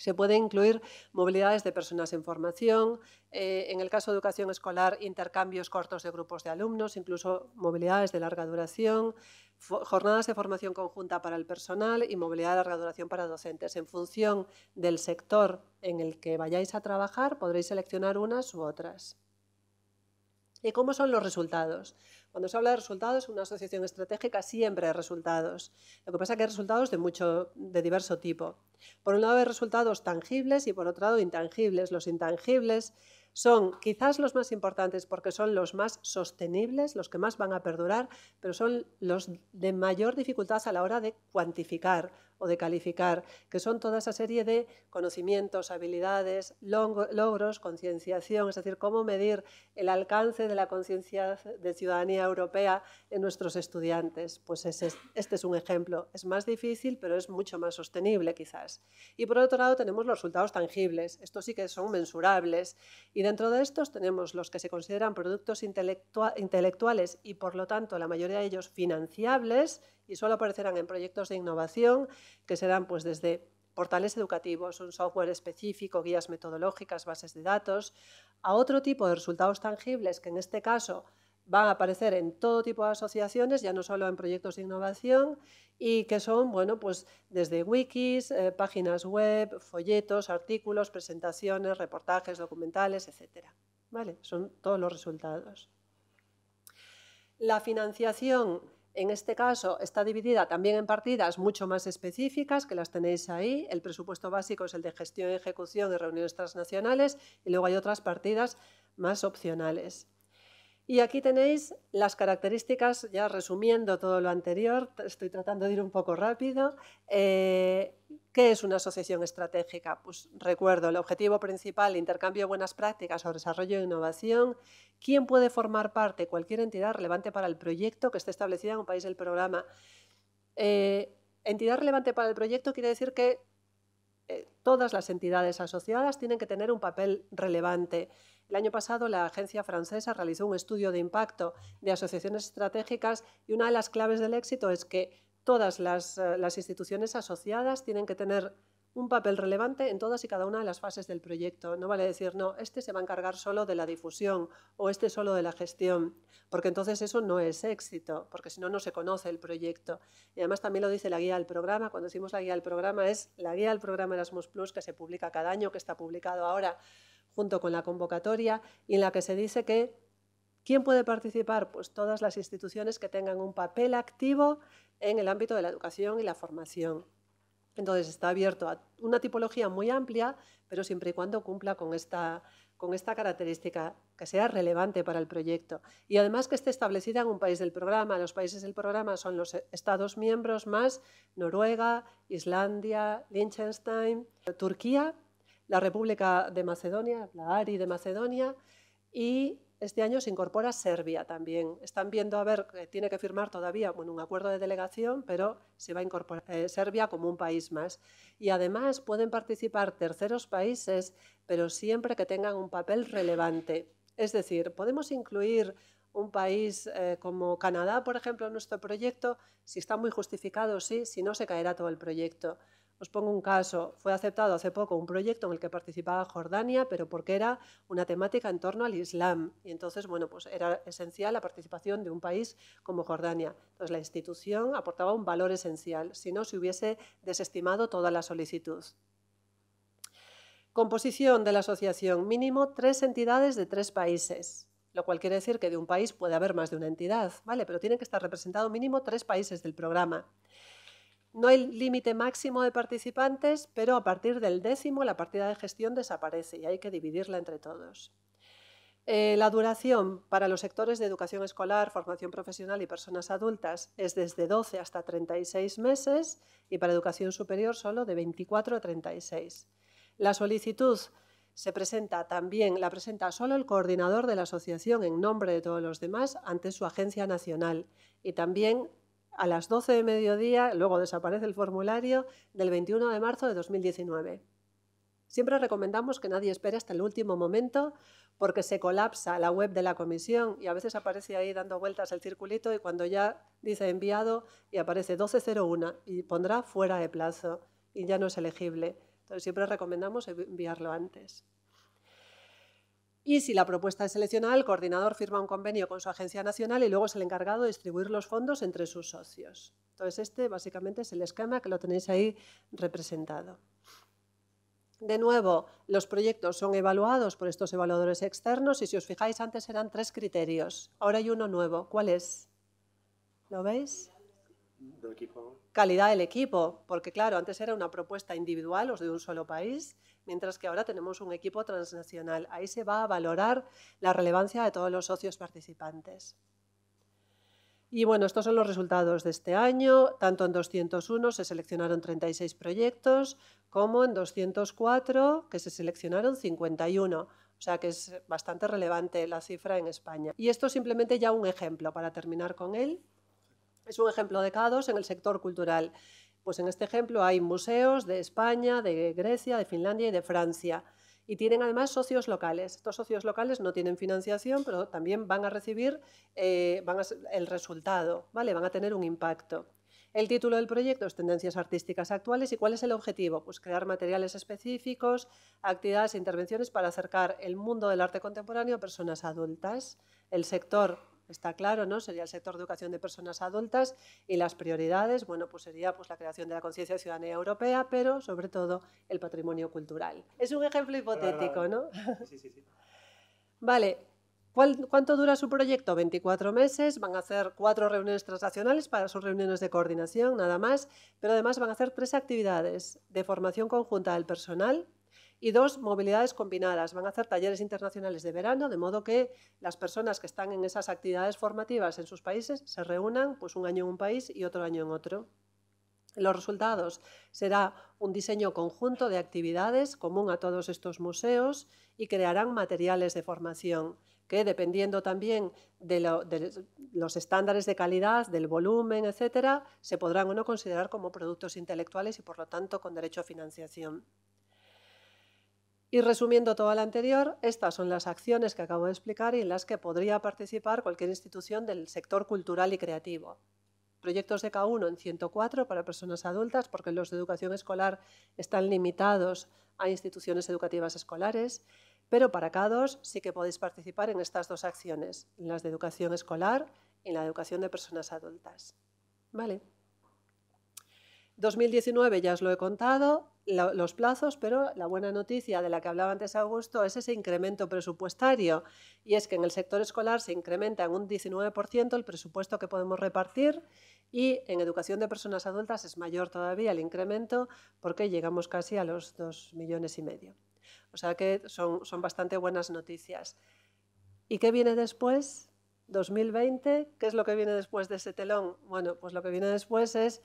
se puede incluir movilidades de personas en formación, eh, en el caso de educación escolar, intercambios cortos de grupos de alumnos, incluso movilidades de larga duración, jornadas de formación conjunta para el personal y movilidad de larga duración para docentes. En función del sector en el que vayáis a trabajar, podréis seleccionar unas u otras. ¿Y cómo son los resultados? Cuando se habla de resultados, una asociación estratégica siempre hay resultados. Lo que pasa es que hay resultados de, mucho, de diverso tipo. Por un lado hay resultados tangibles y por otro lado intangibles. Los intangibles son quizás los más importantes porque son los más sostenibles, los que más van a perdurar, pero son los de mayor dificultad a la hora de cuantificar o de calificar, que son toda esa serie de conocimientos, habilidades, logros, concienciación, es decir, cómo medir el alcance de la conciencia de ciudadanía europea en nuestros estudiantes. Pues este es un ejemplo. Es más difícil, pero es mucho más sostenible quizás. Y por otro lado tenemos los resultados tangibles. Estos sí que son mensurables. Y dentro de estos tenemos los que se consideran productos intelectuales y por lo tanto la mayoría de ellos financiables y solo aparecerán en proyectos de innovación que serán pues desde portales educativos, un software específico, guías metodológicas, bases de datos, a otro tipo de resultados tangibles que en este caso van a aparecer en todo tipo de asociaciones, ya no solo en proyectos de innovación, y que son, bueno, pues desde wikis, eh, páginas web, folletos, artículos, presentaciones, reportajes, documentales, etc. ¿Vale? Son todos los resultados. La financiación en este caso está dividida también en partidas mucho más específicas, que las tenéis ahí. El presupuesto básico es el de gestión, y ejecución de reuniones transnacionales, y luego hay otras partidas más opcionales. Y aquí tenéis las características, ya resumiendo todo lo anterior, estoy tratando de ir un poco rápido. Eh, ¿Qué es una asociación estratégica? Pues recuerdo, el objetivo principal, intercambio de buenas prácticas o desarrollo e innovación. ¿Quién puede formar parte? Cualquier entidad relevante para el proyecto que esté establecida en un país del programa. Eh, entidad relevante para el proyecto quiere decir que eh, todas las entidades asociadas tienen que tener un papel relevante. El año pasado la agencia francesa realizó un estudio de impacto de asociaciones estratégicas y una de las claves del éxito es que todas eh, las, instituciones asociadas tienen que tener un papel relevante en todas y cada una de las fases del proyecto. No vale decir, no, este se va a encargar solo de la difusión o este solo de la gestión, porque entonces eso no es éxito, porque si no, no se conoce el proyecto. Y además también lo dice la guía del programa. Cuando decimos la guía del programa es la guía del programa Erasmus Plus que se publica cada año, que está publicado ahora junto con la convocatoria, y en la que se dice que ¿quién puede participar? Pues todas las instituciones que tengan un papel activo en el ámbito de la educación y la formación. Entonces está abierto a una tipología muy amplia, pero siempre y cuando cumpla con esta, con esta característica, que sea relevante para el proyecto. Y además que esté establecida en un país del programa. Los países del programa son los Estados miembros más Noruega, Islandia, Liechtenstein, Turquía la República de Macedonia, la ARI de Macedonia, y este año se incorpora Serbia también. Están viendo, a ver, eh, tiene que firmar todavía bueno, un acuerdo de delegación, pero se va a incorporar eh, Serbia como un país más. Y además pueden participar terceros países, pero siempre que tengan un papel relevante. Es decir, podemos incluir un país eh, como Canadá, por ejemplo, en nuestro proyecto, si está muy justificado, sí, si no, se caerá todo el proyecto. Os pongo un caso. Fue aceptado hace poco un proyecto en el que participaba Jordania, pero porque era una temática en torno al Islam. Y entonces, bueno, pues era esencial la participación de un país como Jordania. Entonces, la institución aportaba un valor esencial, si no se hubiese desestimado toda la solicitud. Composición de la asociación. Mínimo tres entidades de tres países lo cual quiere decir que de un país puede haber más de una entidad, ¿vale? Pero tienen que estar representados mínimo tres países del programa. No hay límite máximo de participantes, pero a partir del décimo la partida de gestión desaparece y hay que dividirla entre todos. Eh, la duración para los sectores de educación escolar, formación profesional y personas adultas es desde 12 hasta 36 meses y para educación superior solo de 24 a 36. La solicitud se presenta también, la presenta solo el coordinador de la asociación en nombre de todos los demás ante su agencia nacional y también a las 12 de mediodía, luego desaparece el formulario, del 21 de marzo de 2019. Siempre recomendamos que nadie espere hasta el último momento porque se colapsa la web de la comisión y a veces aparece ahí dando vueltas el circulito y cuando ya dice enviado y aparece 1201 y pondrá fuera de plazo y ya no es elegible. Entonces siempre recomendamos enviarlo antes. Y si la propuesta es seleccionada, el coordinador firma un convenio con su agencia nacional y luego es el encargado de distribuir los fondos entre sus socios. Entonces, este básicamente es el esquema que lo tenéis ahí representado. De nuevo, los proyectos son evaluados por estos evaluadores externos y si os fijáis antes eran tres criterios. Ahora hay uno nuevo. ¿Cuál es? ¿Lo veis? Calidad del equipo, porque claro, antes era una propuesta individual, o de un solo país, mientras que ahora tenemos un equipo transnacional. Ahí se va a valorar la relevancia de todos los socios participantes. Y bueno, estos son los resultados de este año. Tanto en 201 se seleccionaron 36 proyectos, como en 204 que se seleccionaron 51. O sea que es bastante relevante la cifra en España. Y esto simplemente ya un ejemplo para terminar con él. Es un ejemplo de CADOS en el sector cultural. Pues en este ejemplo hay museos de España, de Grecia, de Finlandia y de Francia. Y tienen además socios locales. Estos socios locales no tienen financiación, pero también van a recibir eh, el resultado, ¿vale? van a tener un impacto. El título del proyecto es Tendencias Artísticas Actuales y cuál es el objetivo? Pues crear materiales específicos, actividades e intervenciones para acercar el mundo del arte contemporáneo a personas adultas. El sector está claro, ¿no? Sería el sector de educación de personas adultas y las prioridades, bueno, pues sería pues, la creación de la conciencia de ciudadanía europea, pero sobre todo el patrimonio cultural. Es un ejemplo hipotético, ¿no? Sí, sí, sí. (laughs) Vale, ¿Cuánto dura su proyecto? 24 meses, van a hacer cuatro reuniones transnacionales para sus reuniones de coordinación, nada más, pero además van a hacer tres actividades de formación conjunta del personal, y dos, movilidades combinadas. Van a hacer talleres internacionales de verano, de modo que las personas que están en esas actividades formativas en sus países se reúnan pues, un año en un país y otro año en otro. Los resultados será un diseño conjunto de actividades común a todos estos museos y crearán materiales de formación que dependiendo también de, de, los estándares de calidad, del volumen, etcétera, se podrán o no considerar como productos intelectuales y por lo tanto con derecho a financiación. Y resumiendo todo lo anterior, estas son las acciones que acabo de explicar y en las que podría participar cualquier institución del sector cultural y creativo. Proyectos de K1 en 104 para personas adultas, porque los de educación escolar están limitados a instituciones educativas escolares, pero para K2 sí que podéis participar en estas dos acciones, en las de educación escolar y en la educación de personas adultas. Vale. 2019 ya os lo he contado, los plazos, pero la buena noticia de la que hablaba antes Augusto es ese incremento presupuestario. Y es que en el sector escolar se incrementa en un 19% el presupuesto que podemos repartir y en educación de personas adultas es mayor todavía el incremento porque llegamos casi a los 2 millones y medio. O sea que son, son bastante buenas noticias. ¿Y qué viene después? 2020, ¿qué es lo que viene después de ese telón? Bueno, pues lo que viene después es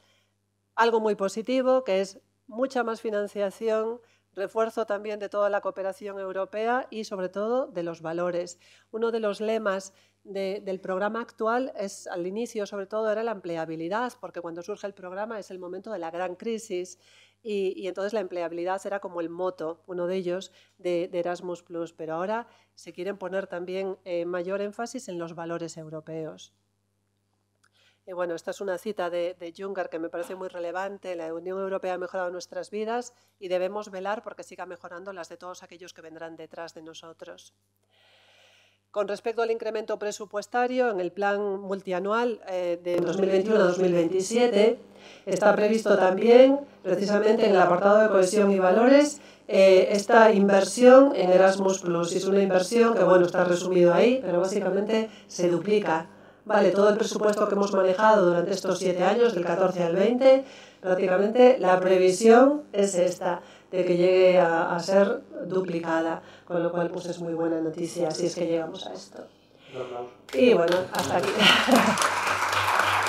algo muy positivo, que es mucha más financiación, refuerzo también de toda la cooperación europea y sobre todo de los valores. Uno de los lemas del programa actual es, al inicio sobre todo, era la empleabilidad, porque cuando surge el programa es el momento de la gran crisis y, entonces la empleabilidad era como el moto, uno de ellos, de, Erasmus ⁇ pero ahora se quieren poner también eh, mayor énfasis en los valores europeos. Y bueno, esta es una cita de, Juncker que me parece muy relevante. La Unión Europea ha mejorado nuestras vidas y debemos velar porque siga mejorando las de todos aquellos que vendrán detrás de nosotros. Con respecto al incremento presupuestario, en el plan multianual eh, de 2021 a 2027 está previsto también, precisamente en el apartado de cohesión y valores, eh, esta inversión en Erasmus Plus. Es una inversión que, bueno, está resumido ahí, pero básicamente se duplica vale, todo el presupuesto que hemos manejado durante estos siete años, del 14 al 20, prácticamente la previsión es esta, de que llegue a, a ser duplicada, con lo cual pues es muy buena noticia si es que llegamos a esto. Y bueno, hasta aquí. (laughs)